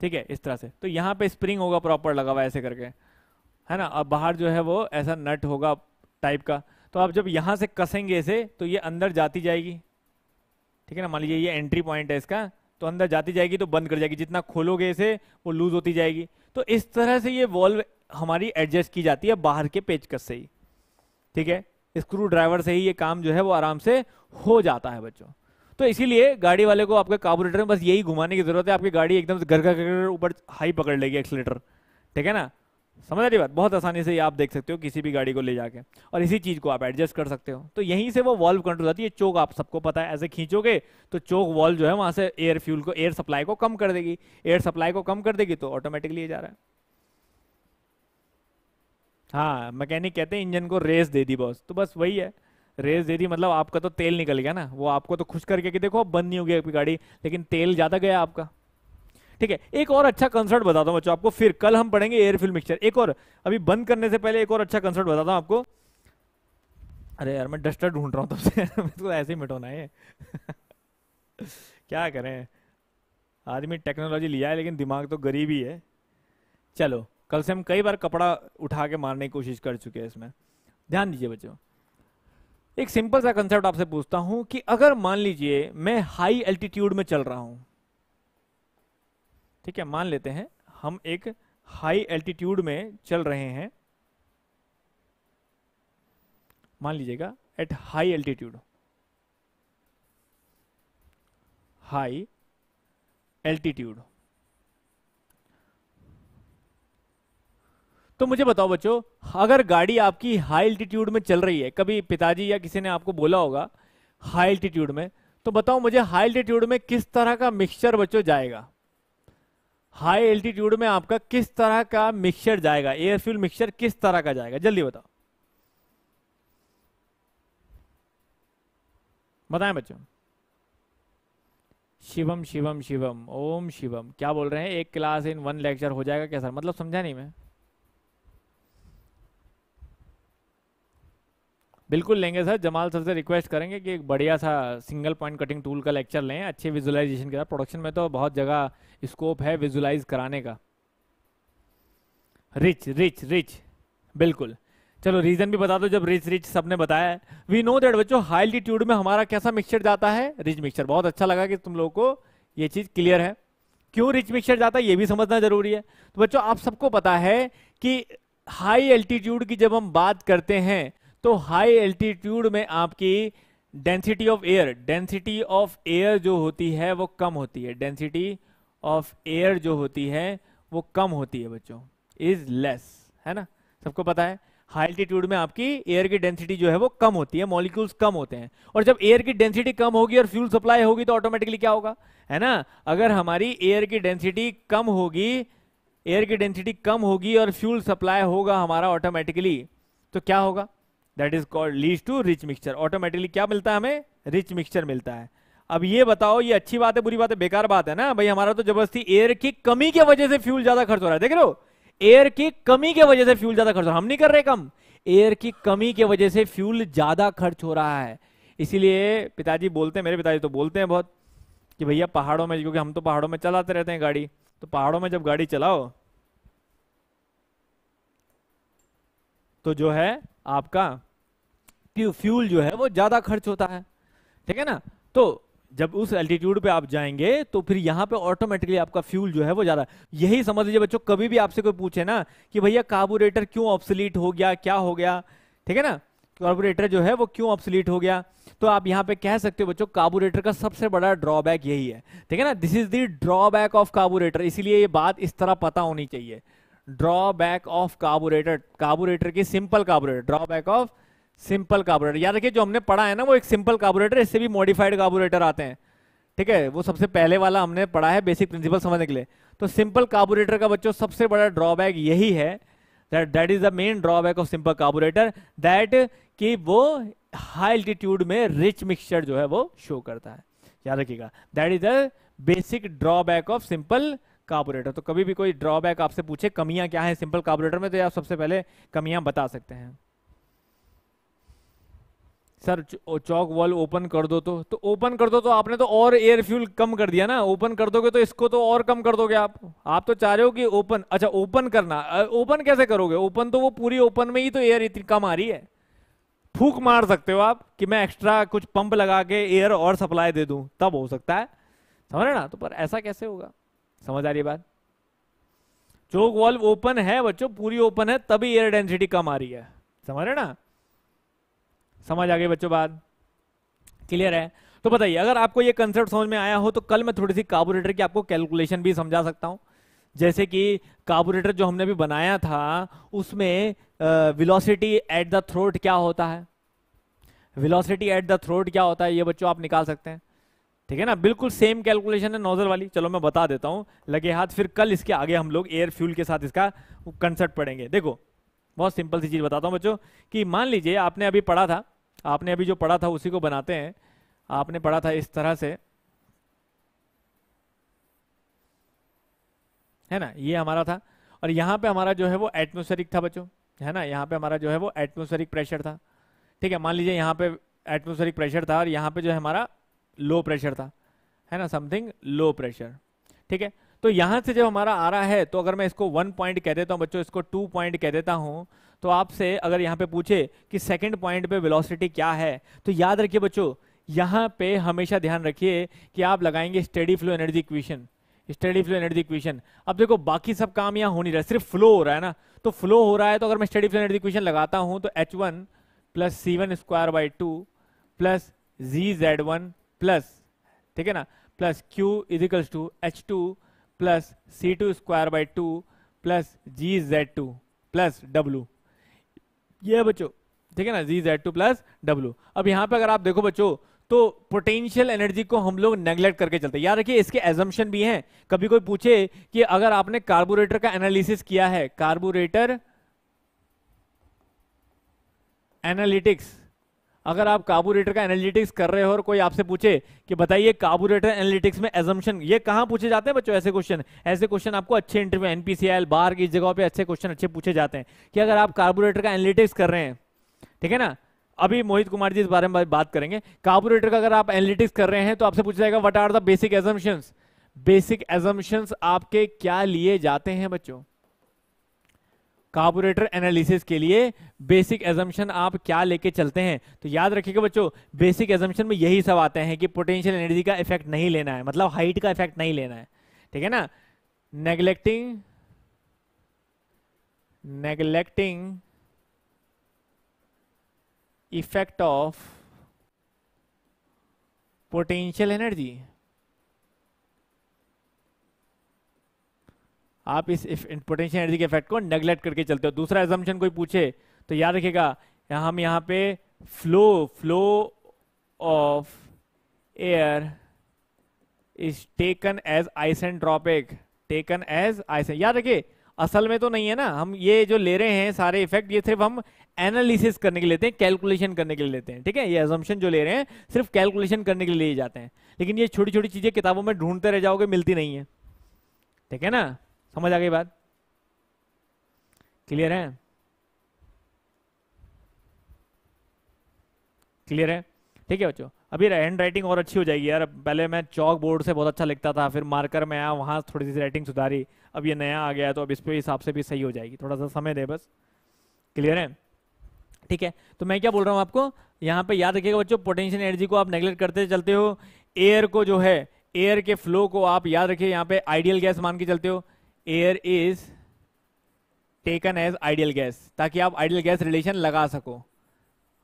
ठीक है इस तरह से तो यहाँ पे स्प्रिंग होगा प्रॉपर लगा हुआ ऐसे करके है ना अब बाहर जो है वो ऐसा नट होगा टाइप का तो आप जब यहाँ से कसेंगे इसे तो ये अंदर जाती जाएगी ठीक है ना मान लीजिए ये एंट्री पॉइंट है इसका तो अंदर जाती जाएगी तो बंद कर जाएगी जितना खोलोगे इसे वो लूज होती जाएगी तो इस तरह से ये वॉल्व हमारी एडजस्ट की जाती है बाहर के पेचकस से ही ठीक है स्क्रू ड्राइवर से ही ये काम जो है वो आराम से हो जाता है बच्चों तो इसीलिए गाड़ी वाले को आपके कार्बोरेटर में बस यही घुमाने की जरूरत है आपकी गाड़ी एकदम घर घर ऊपर हाई पकड़ लेगी एक्सीटर ठीक है ना समझ रही बात बहुत आसानी से ये आप देख सकते हो किसी भी गाड़ी को ले जाके और इसी चीज़ को आप एडजस्ट कर सकते हो तो यहीं से वो वॉल्व कंट्रोल आती है चोक आप सबको पता है ऐसे खींचोगे तो चोक वॉल्व जो है वहां से एयर फ्यूल को एयर सप्लाई को कम कर देगी एयर सप्लाई को कम कर देगी तो ऑटोमेटिकली ये जा रहा है हाँ मैकेनिक कहते हैं इंजन को रेस दे दी बॉस तो बस वही है रेस दे दी मतलब आपका तो तेल निकल गया ना वो आपको तो खुश करके कि देखो बंद नहीं हो गया आपकी गाड़ी लेकिन तेल ज़्यादा गया आपका ठीक है एक और अच्छा कंसर्ट बताता हूं बच्चों आपको फिर कल हम पढ़ेंगे एयर फिल मिक्सचर एक और अभी बंद करने से पहले एक और अच्छा कंसर्ट बताता हूं आपको अरे यार मैं डस्टर ढूंढ रहा हूं तब से ऐसे ही मिटोना है क्या करें आदमी टेक्नोलॉजी लिया है लेकिन दिमाग तो गरीब ही है चलो कल से हम कई बार कपड़ा उठा के मारने की कोशिश कर चुके हैं इसमें ध्यान दीजिए बच्चों एक सिंपल सा कंसेप्ट आपसे पूछता हूं कि अगर मान लीजिए मैं हाई एल्टीट्यूड में चल रहा हूं ठीक है मान लेते हैं हम एक हाई एल्टीट्यूड में चल रहे हैं मान लीजिएगा at high altitude high altitude तो मुझे बताओ बच्चों अगर गाड़ी आपकी हाई एल्टीट्यूड में चल रही है कभी पिताजी या किसी ने आपको बोला होगा हाई एल्टीट्यूड में तो बताओ मुझे हाई एल्टीट्यूड में किस तरह का मिक्सचर बच्चों जाएगा हाई एल्टीट्यूड में आपका किस तरह का मिक्सचर जाएगा एयर फ्यूल मिक्सचर किस तरह का जाएगा जल्दी बताओ बताएं बच्चों शिवम शिवम शिवम ओम शिवम क्या बोल रहे हैं एक क्लास इन वन लेक्चर हो जाएगा क्या सर मतलब समझा नहीं मैं बिल्कुल लेंगे सर जमाल सर से रिक्वेस्ट करेंगे कि एक बढ़िया सा सिंगल पॉइंट कटिंग टूल का लेक्चर लें अच्छे विजुअलाइजेशन के साथ प्रोडक्शन में तो बहुत जगह स्कोप है विजुलाइज कराने का रिच रिच रिच बिल्कुल चलो रीजन भी बता दो जब रिच रिच सबने बताया है वी नो दैट बच्चों हाई एल्टीट्यूड में हमारा कैसा मिक्सचर जाता है रिच मिक्सचर बहुत अच्छा लगा कि तुम लोगों को ये चीज क्लियर है क्यों रिच मिक्सचर जाता है ये भी समझना जरूरी है तो बच्चों आप सबको पता है कि हाई एल्टीट्यूड की जब हम बात करते हैं तो हाई एल्टीट्यूड में आपकी density of air density of air जो होती है वो कम होती है डेंसिटी ऑफ एयर जो होती है वो कम होती है बच्चों इज लेस है ना सबको पता है हाई एल्टीट्यूड में आपकी एयर की डेंसिटी जो है वो कम होती है मॉलिक्यूल्स कम होते हैं और जब एयर की डेंसिटी कम होगी और फ्यूल सप्लाई होगी तो ऑटोमेटिकली क्या होगा है ना अगर हमारी एयर की डेंसिटी कम होगी एयर की डेंसिटी कम होगी और फ्यूल सप्लाई होगा हमारा ऑटोमेटिकली तो क्या होगा that is called leads to rich mixture automatically क्या मिलता है हमें रिच मिक्सचर मिलता है अब ये बताओ ये अच्छी बात है बुरी बात है बेकार बात है ना भाई हमारा तो जबरदस्ती एयर की कमी की वजह से फ्यूल ज्यादा खर्च हो रहा है देख लो एयर की कमी के वजह से फ्यूल ज्यादा खर्च हो रहा है हम नहीं कर रहे कम एयर की कमी के वजह से फ्यूल ज्यादा खर्च हो रहा है इसीलिए पिताजी बोलते हैं मेरे पिताजी तो बोलते हैं बहुत कि भैया पहाड़ों में क्योंकि हम तो पहाड़ों में चलाते रहते हैं गाड़ी तो पहाड़ों में जब गाड़ी चलाओ तो जो है आपका फ्यूल जो है वो ज्यादा खर्च होता है ठीक है ना तो जब उस एल्टीट्यूड पे आप जाएंगे तो फिर यहाँ पे ऑटोमेटिकली आपका फ्यूल जो है वो ज़्यादा यही समझ लीजिए बच्चों कभी भी आपसे कोई पूछे ना कि भैया कार्बोरेटर क्यों ऑप्सलीट हो गया क्या हो गया ठीक है ना कार्बोरेटर जो है वो क्यों ऑप्सलीट हो गया तो आप यहाँ पे कह सकते हो बच्चों कार्बोरेटर का सबसे बड़ा ड्रॉबैक यही है ठीक है ना this is the drawback of carburettor इसीलिए ये बात इस तरह पता होनी चाहिए ड्रॉबैक ऑफ कार्बोरेटर कार्बोरेटर की simple carburettor drawback of simple carburettor याद रखिए जो हमने पढ़ा है ना वो एक सिंपल कार्बोरेटर इससे भी मॉडिफाइड कार्बोरेटर आते हैं ठीक है वो सबसे पहले वाला हमने पढ़ा है बेसिक प्रिंसिपल समझने के लिए तो सिंपल कार्बोरेटर का बच्चों सबसे बड़ा ड्रॉबैक यही है that that is the main drawback of simple carburettor that कि वो हाई एल्टीट्यूड में रिच मिक्सचर जो है वो शो करता है याद रखिएगा that is the basic drawback of simple carburettor तो कभी भी कोई ड्रॉबैक आपसे पूछे कमियां क्या है सिंपल कार्बोरेटर में तो आप सबसे पहले कमियां बता सकते हैं सर चौक वॉल ओपन कर दो तो तो ओपन कर दो तो आपने तो और एयर फ्यूल कम कर दिया ना ओपन कर दोगे तो इसको तो और कम कर दोगे आप आप तो चाह रहे हो कि ओपन अच्छा ओपन करना ओपन कैसे करोगे ओपन तो वो पूरी ओपन में ही तो एयर इतनी कम आ रही है फूक मार सकते हो आप कि मैं एक्स्ट्रा कुछ पंप लगा के एयर और सप्लाई दे दू तब हो सकता है समझ रहे ना तो पर ऐसा कैसे होगा समझ आ रही है बात चौक वॉल्व ओपन है बच्चों पूरी ओपन है तभी एयर डेंसिटी कम आ रही है समझ रहे ना समझ आ गए बच्चों बात क्लियर है तो बताइए अगर आपको ये कंसेप्ट समझ में आया हो तो कल मैं थोड़ी सी कार्बोरेटर की आपको कैलकुलेशन भी समझा सकता हूँ जैसे कि कार्बोरेटर जो हमने अभी बनाया था उसमें विलोसिटी एट द थ्रोट क्या होता है विलोसिटी एट द थ्रोट क्या होता है ये बच्चों आप निकाल सकते हैं ठीक है ना बिल्कुल सेम कैलकुलेशन है नोजल वाली चलो मैं बता देता हूँ लगे हाथ फिर कल इसके आगे हम लोग एयर फ्यूल के साथ इसका कंसेप्ट पढ़ेंगे देखो बहुत सिंपल सी चीज़ बताता हूँ बच्चों कि मान लीजिए आपने अभी पढ़ा था आपने अभी जो पढ़ा था उसी को बनाते हैं आपने पढ़ा था इस तरह से है ना ये हमारा था और यहाँ पे हमारा जो है वो एटमोस्फेरिक था बच्चों है ना यहां पे हमारा जो है वो एटमोस्फेरिक प्रेशर था ठीक है मान लीजिए यहाँ पे एटमोस्फेरिक प्रेशर था और यहाँ पे जो है हमारा लो प्रेशर था है ना समथिंग लो प्रेशर ठीक है तो यहां से जब हमारा आ रहा है तो अगर मैं इसको वन पॉइंट कह देता हूं बच्चों इसको टू पॉइंट कह देता हूं तो आपसे अगर यहां पे पूछे कि सेकंड पॉइंट पे वेलोसिटी क्या है तो याद रखिए बच्चों यहां पे हमेशा ध्यान रखिए कि आप लगाएंगे steady flow energy equation steady flow energy equation अब देखो बाकी सब काम यहाँ हो नहीं रहा सिर्फ फ्लो हो रहा है ना तो फ्लो हो रहा है तो अगर मैं स्टडी फ्लो एनर्जी इक्वेशन लगाता हूं तो H one plus C one square by two plus G Z one plus ठीक है ना plus Q equals to H two plus C two square by two plus G Z two plus W ये बच्चों ठीक है ना G Z two plus W अब यहां पे अगर आप देखो बच्चों तो पोटेंशियल एनर्जी को हम लोग नेग्लेक्ट करके चलते हैं यार रखिए इसके एजम्पन भी हैं कभी कोई पूछे कि अगर आपने कार्बोरेटर का एनालिसिस किया है कार्बोरेटर एनालिटिक्स अगर आप काबूरेटर का एनालिटिक्स कर रहे हो और कोई आपसे पूछे कि बताइए काबूरेटर एनालिटिक्स में एजम्पन ये कहाँ पूछे जाते हैं बच्चों ऐसे क्वेश्चन ऐसे क्वेश्चन आपको अच्छे इंटरव्यू एनपीसीएल बार की जगहों पे अच्छे क्वेश्चन अच्छे पूछे जाते हैं कि अगर आप कार्बोरेटर का एनालिटिक्स कर रहे हैं ठीक है ना अभी मोहित कुमार जी इस बारे में बात करेंगे कार्बोरेटर का अगर आप एनालिटिक्स कर रहे हैं तो आपसे पूछा जाएगा what are the basic assumptions basic assumptions आपके क्या लिए जाते हैं बच्चों कार्बोरेटर एनालिसिस के लिए बेसिक एजम्पन आप क्या लेके चलते हैं तो याद रखिएगा बच्चों बेसिक एजम्पन में यही सब आते हैं कि पोटेंशियल एनर्जी का इफेक्ट नहीं लेना है मतलब हाइट का इफेक्ट नहीं लेना है ठीक है ना neglecting neglecting effect of potential energy आप इस पोटेंशियल एनर्जी के इफेक्ट को नेग्लेक्ट करके चलते हो दूसरा एजम्पन कोई पूछे तो याद रखेगा हम यहाँ पे flow flow of air is taken as isentropic taken as isentropic याद रखिए असल में तो नहीं है ना हम ये जो ले रहे हैं सारे इफेक्ट ये सिर्फ हम एनालिसिस करने के लेते हैं कैलकुलेशन करने के लिए लेते हैं ठीक है ये एजम्पन जो ले रहे हैं सिर्फ कैलकुलेशन करने के लिए लिए जाते हैं लेकिन ये छोटी छोटी चीजें किताबों में ढूंढते रह जाओगे मिलती नहीं है ठीक है ना समझ आ गई बात क्लियर है क्लियर है ठीक है बच्चों अभी हैंड राइटिंग और अच्छी हो जाएगी यार पहले मैं चौक बोर्ड से बहुत अच्छा लिखता था फिर मार्कर में आया वहां थोड़ी सी राइटिंग सुधारी अब ये नया आ गया है तो अब इस पे हिसाब से भी सही हो जाएगी थोड़ा सा समय दे बस क्लियर है ठीक है तो मैं क्या बोल रहा हूँ आपको यहाँ पे याद रखिएगा बच्चों पोटेंशियल एनर्जी को आप नेग्लेक्ट करते चलते हो एयर को जो है एयर के फ्लो को आप याद रखिए यहाँ पे आइडियल गैस मान के चलते हो air is taken as ideal gas ताकि आप आइडियल गैस रिलेशन लगा सको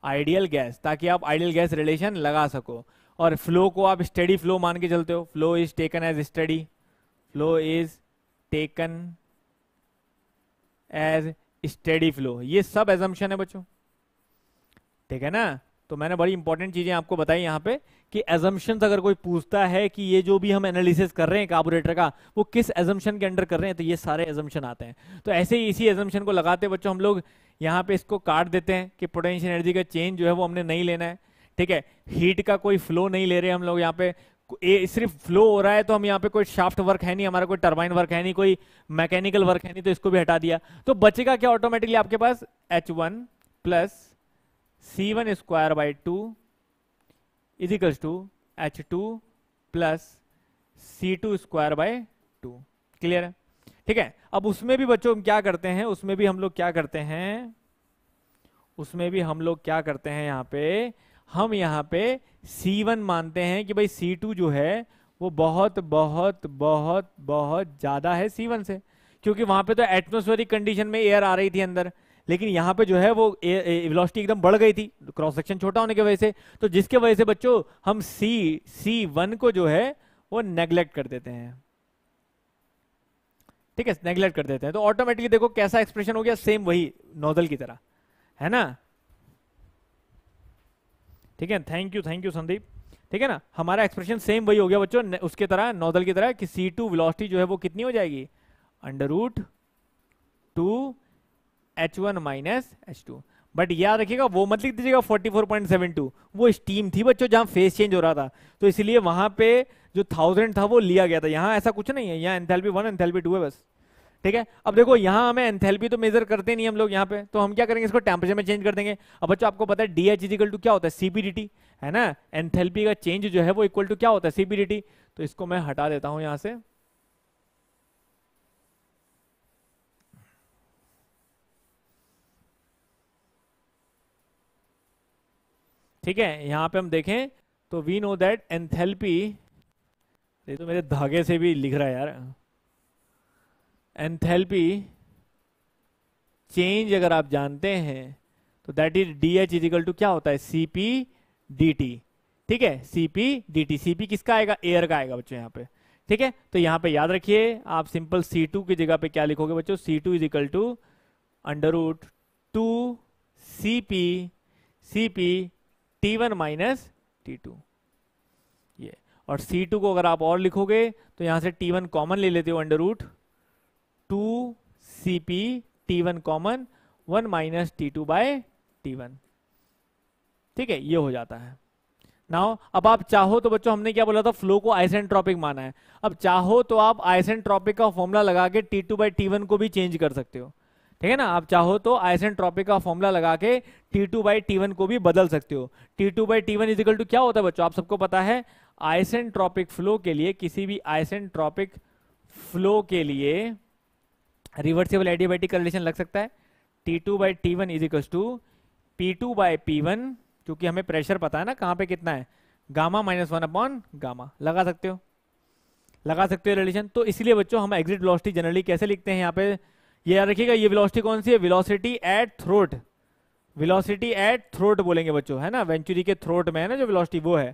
आइडियल गैस ताकि आप आइडियल गैस रिलेशन लगा सको और फ्लो को आप स्टडी फ्लो मान के चलते हो flow is taken as steady flow is taken as steady flow ये सब एजम्पन है बच्चों ठीक है ना तो मैंने बड़ी इंपॉर्टेंट चीज़ें आपको बताई यहाँ पे कि एजम्पन अगर कोई पूछता है कि ये जो भी हम एनालिसिस कर रहे हैं कार्बोरेटर का वो किस एजम्पन के अंडर कर रहे हैं तो ये सारे एजम्पन आते हैं तो ऐसे ही इसी एजम्पन को लगाते बच्चों हम लोग यहाँ पे इसको काट देते हैं कि पोटेंशियल एनर्जी का चेंज जो है वो हमने नहीं लेना है ठीक है हीट का कोई फ्लो नहीं ले रहे हम लोग यहाँ पे सिर्फ फ्लो हो रहा है तो हम यहाँ पे कोई शाफ्ट वर्क है नहीं हमारा कोई टर्बाइन वर्क है नहीं कोई मैकेनिकल वर्क है नहीं तो इसको भी हटा दिया तो बचेगा क्या ऑटोमेटिकली आपके पास H one plus C one square by two equals to H two plus C two square by two clear है ठीक है अब उसमें भी बच्चों हम क्या करते हैं उसमें भी हम लोग क्या करते हैं उसमें भी हम लोग क्या करते हैं यहाँ पे हम यहाँ पे C1 मानते हैं कि भाई C2 जो है वो बहुत बहुत बहुत बहुत ज़्यादा है C1 से क्योंकि वहां पे तो एटमोस्फेरिक कंडीशन में एयर आ रही थी अंदर लेकिन यहां पे जो है वो वेलोसिटी एकदम बढ़ गई थी क्रॉस सेक्शन छोटा होने की वजह से तो जिसके वजह से बच्चों हम सी सी वन को जो है वो नेग्लेक्ट कर देते हैं ठीक है नेग्लेक्ट कर देते हैं तो ऑटोमेटिकली देखो कैसा एक्सप्रेशन हो गया सेम वही नोजल की तरह है ना ठीक है thank you thank you Sandeep ठीक है ना हमारा एक्सप्रेशन सेम वही हो गया बच्चों उसके तरह नोदल की तरह कि सी टू वेलोसिटी जो है वो कितनी हो जाएगी under root two H one minus H two but याद रखिएगा वो मत लिख दीजिएगा 44.72 वो स्टीम थी बच्चों जहां फेस चेंज हो रहा था तो इसलिए वहां पे जो थाउजेंड था वो लिया गया था यहां ऐसा कुछ नहीं है यहाँ एंथेल्पी वन एंथेल्पी टू है बस ठीक है अब देखो यहाँ हमें एंथेल्पी तो मेजर करते नहीं हम लोग यहाँ पे तो हम क्या करेंगे इसको टेम्परेचर में चेंज कर देंगे अब बच्चों आपको पता है डी एच इजिकल टू क्या होता है सीबीडीटी है ना एंथेल्पी का चेंज जो है वो इक्वल टू क्या होता है सीबीडीटी तो इसको मैं हटा देता हूँ यहाँ से ठीक है यहां पे हम देखें तो वी नो दैट एंथेल्पी ये तो मेरे धागे से भी लिख रहा है यार एंथेल्पी चेंज अगर आप जानते हैं तो that is D H equal to क्या होता है सीपी डी टी ठीक है CP D T C P किसका आएगा एयर का आएगा बच्चों यहाँ पे ठीक है तो यहां पे याद रखिए आप सिंपल सी टू की जगह पे क्या लिखोगे बच्चों C two equal to under root two C P C P T one minus T two ये और सी टू को अगर आप और लिखोगे तो यहां से टी वन कॉमन ले लेते हो under root two C P T one common one minus T two by T one ठीक है ये हो जाता है नाउ अब आप चाहो तो बच्चों हमने क्या बोला था फ्लो को आइसेंट्रॉपिक माना है अब चाहो तो आप आइसेंट्रॉपिक का फॉर्मूला लगा के T two by T one को भी चेंज कर सकते हो ठीक है ना आप चाहो तो आइसेंट्रॉपिक का फॉर्मूला लगा के T two by T one को भी बदल सकते हो T two by T one equal to क्या होता है बच्चों आप सबको पता है आइसेंट्रॉपिक फ्लो के लिए किसी भी आइसेंट्रॉपिक फ्लो के लिए रिवर्सिबल एडियोबैटिक रिलेशन लग सकता है T two by T one equals to P two by P one क्योंकि हमें प्रेशर पता है ना कहां पे कितना है gamma minus one upon gamma लगा सकते हो लगा सकते हो रिलेशन तो इसलिए बच्चों हम एग्जिट वेलोसिटी जनरली कैसे लिखते हैं यहाँ पे ये याद रखिएगा ये वेलोसिटी कौन सी है velocity at throat velocity at throat बोलेंगे बच्चों है ना वेंचुरी के थ्रोट में है ना जो वेलोसिटी वो है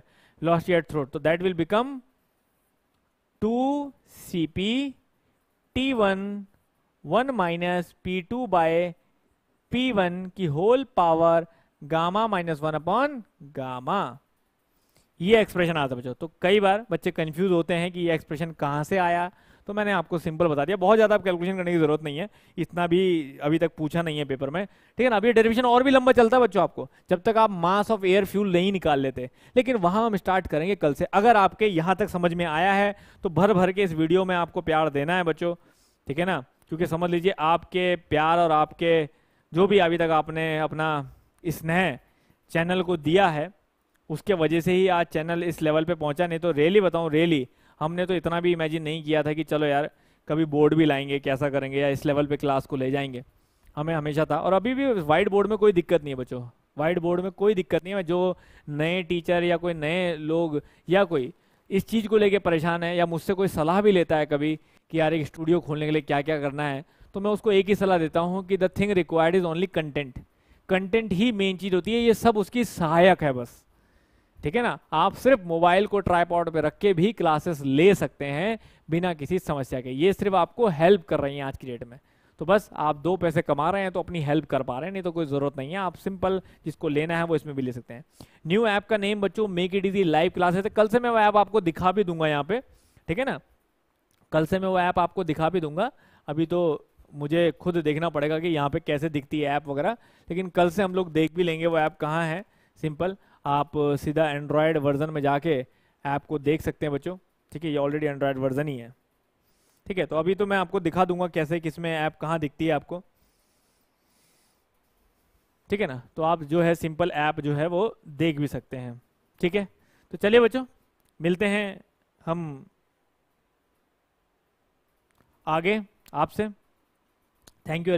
वेलोसिटी एट थ्रोट तो that will become two C P T one one minus P two by P one की whole power gamma minus one upon gamma ये एक्सप्रेशन आता है बच्चों तो कई बार बच्चे कंफ्यूज होते हैं कि ये एक्सप्रेशन कहां से आया तो मैंने आपको सिंपल बता दिया बहुत ज़्यादा आप कैलकुलेशन करने की जरूरत नहीं है इतना भी अभी तक पूछा नहीं है पेपर में ठीक है ना अभी डेरिवेशन और भी लंबा चलता है बच्चों आपको जब तक आप मास ऑफ एयर फ्यूल नहीं निकाल लेते लेकिन वहाँ हम स्टार्ट करेंगे कल से अगर आपके यहाँ तक समझ में आया है तो भर भर के इस वीडियो में आपको प्यार देना है बच्चों ठीक है ना क्योंकि समझ लीजिए आपके प्यार और आपके जो भी अभी तक आपने अपना स्नेह चैनल को दिया है उसके वजह से ही आज चैनल इस लेवल पे पहुंचा नहीं तो रेली बताऊं रेली हमने तो इतना भी इमेजिन नहीं किया था कि चलो यार कभी बोर्ड भी लाएंगे कैसा करेंगे या इस लेवल पे क्लास को ले जाएंगे हमें हमेशा था और अभी भी वाइट बोर्ड में कोई दिक्कत नहीं है बच्चों वाइट बोर्ड में कोई दिक्कत नहीं है जो नए टीचर या कोई नए लोग या कोई इस चीज़ को लेके परेशान है या मुझसे कोई सलाह भी लेता है कभी कि यार एक स्टूडियो खोलने के लिए क्या क्या करना है तो मैं उसको एक ही सलाह देता हूँ कि the thing required is only content content ही मेन चीज़ होती है ये सब उसकी सहायक है बस ठीक है ना आप सिर्फ मोबाइल को ट्राईपॉड पे रख के भी क्लासेस ले सकते हैं बिना किसी समस्या के ये सिर्फ आपको हेल्प कर रही हैं आज की डेट में तो बस आप दो पैसे कमा रहे हैं तो अपनी हेल्प कर पा रहे हैं नहीं तो कोई ज़रूरत नहीं है आप सिंपल जिसको लेना है वो इसमें भी ले सकते हैं न्यू ऐप का नेम बच्चों make it easy live classes है कल से मैं वो ऐप आपको दिखा भी दूंगा यहाँ पे ठीक है ना कल से मैं वो ऐप आपको दिखा भी दूंगा अभी तो मुझे खुद देखना पड़ेगा कि यहाँ पे कैसे दिखती है ऐप वगैरह लेकिन कल से हम लोग देख भी लेंगे वो ऐप कहाँ है सिंपल आप सीधा एंड्रॉयड वर्ज़न में जाके ऐप को देख सकते हैं बच्चों ठीक है ये ऑलरेडी एंड्रॉयड वर्ज़न ही है ठीक है तो अभी तो मैं आपको दिखा दूंगा कैसे किसमें ऐप कहाँ दिखती है आपको ठीक है ना तो आप जो है सिंपल ऐप जो है वो देख भी सकते हैं ठीक है तो चलिए बच्चों मिलते हैं हम आगे आपसे थैंक यू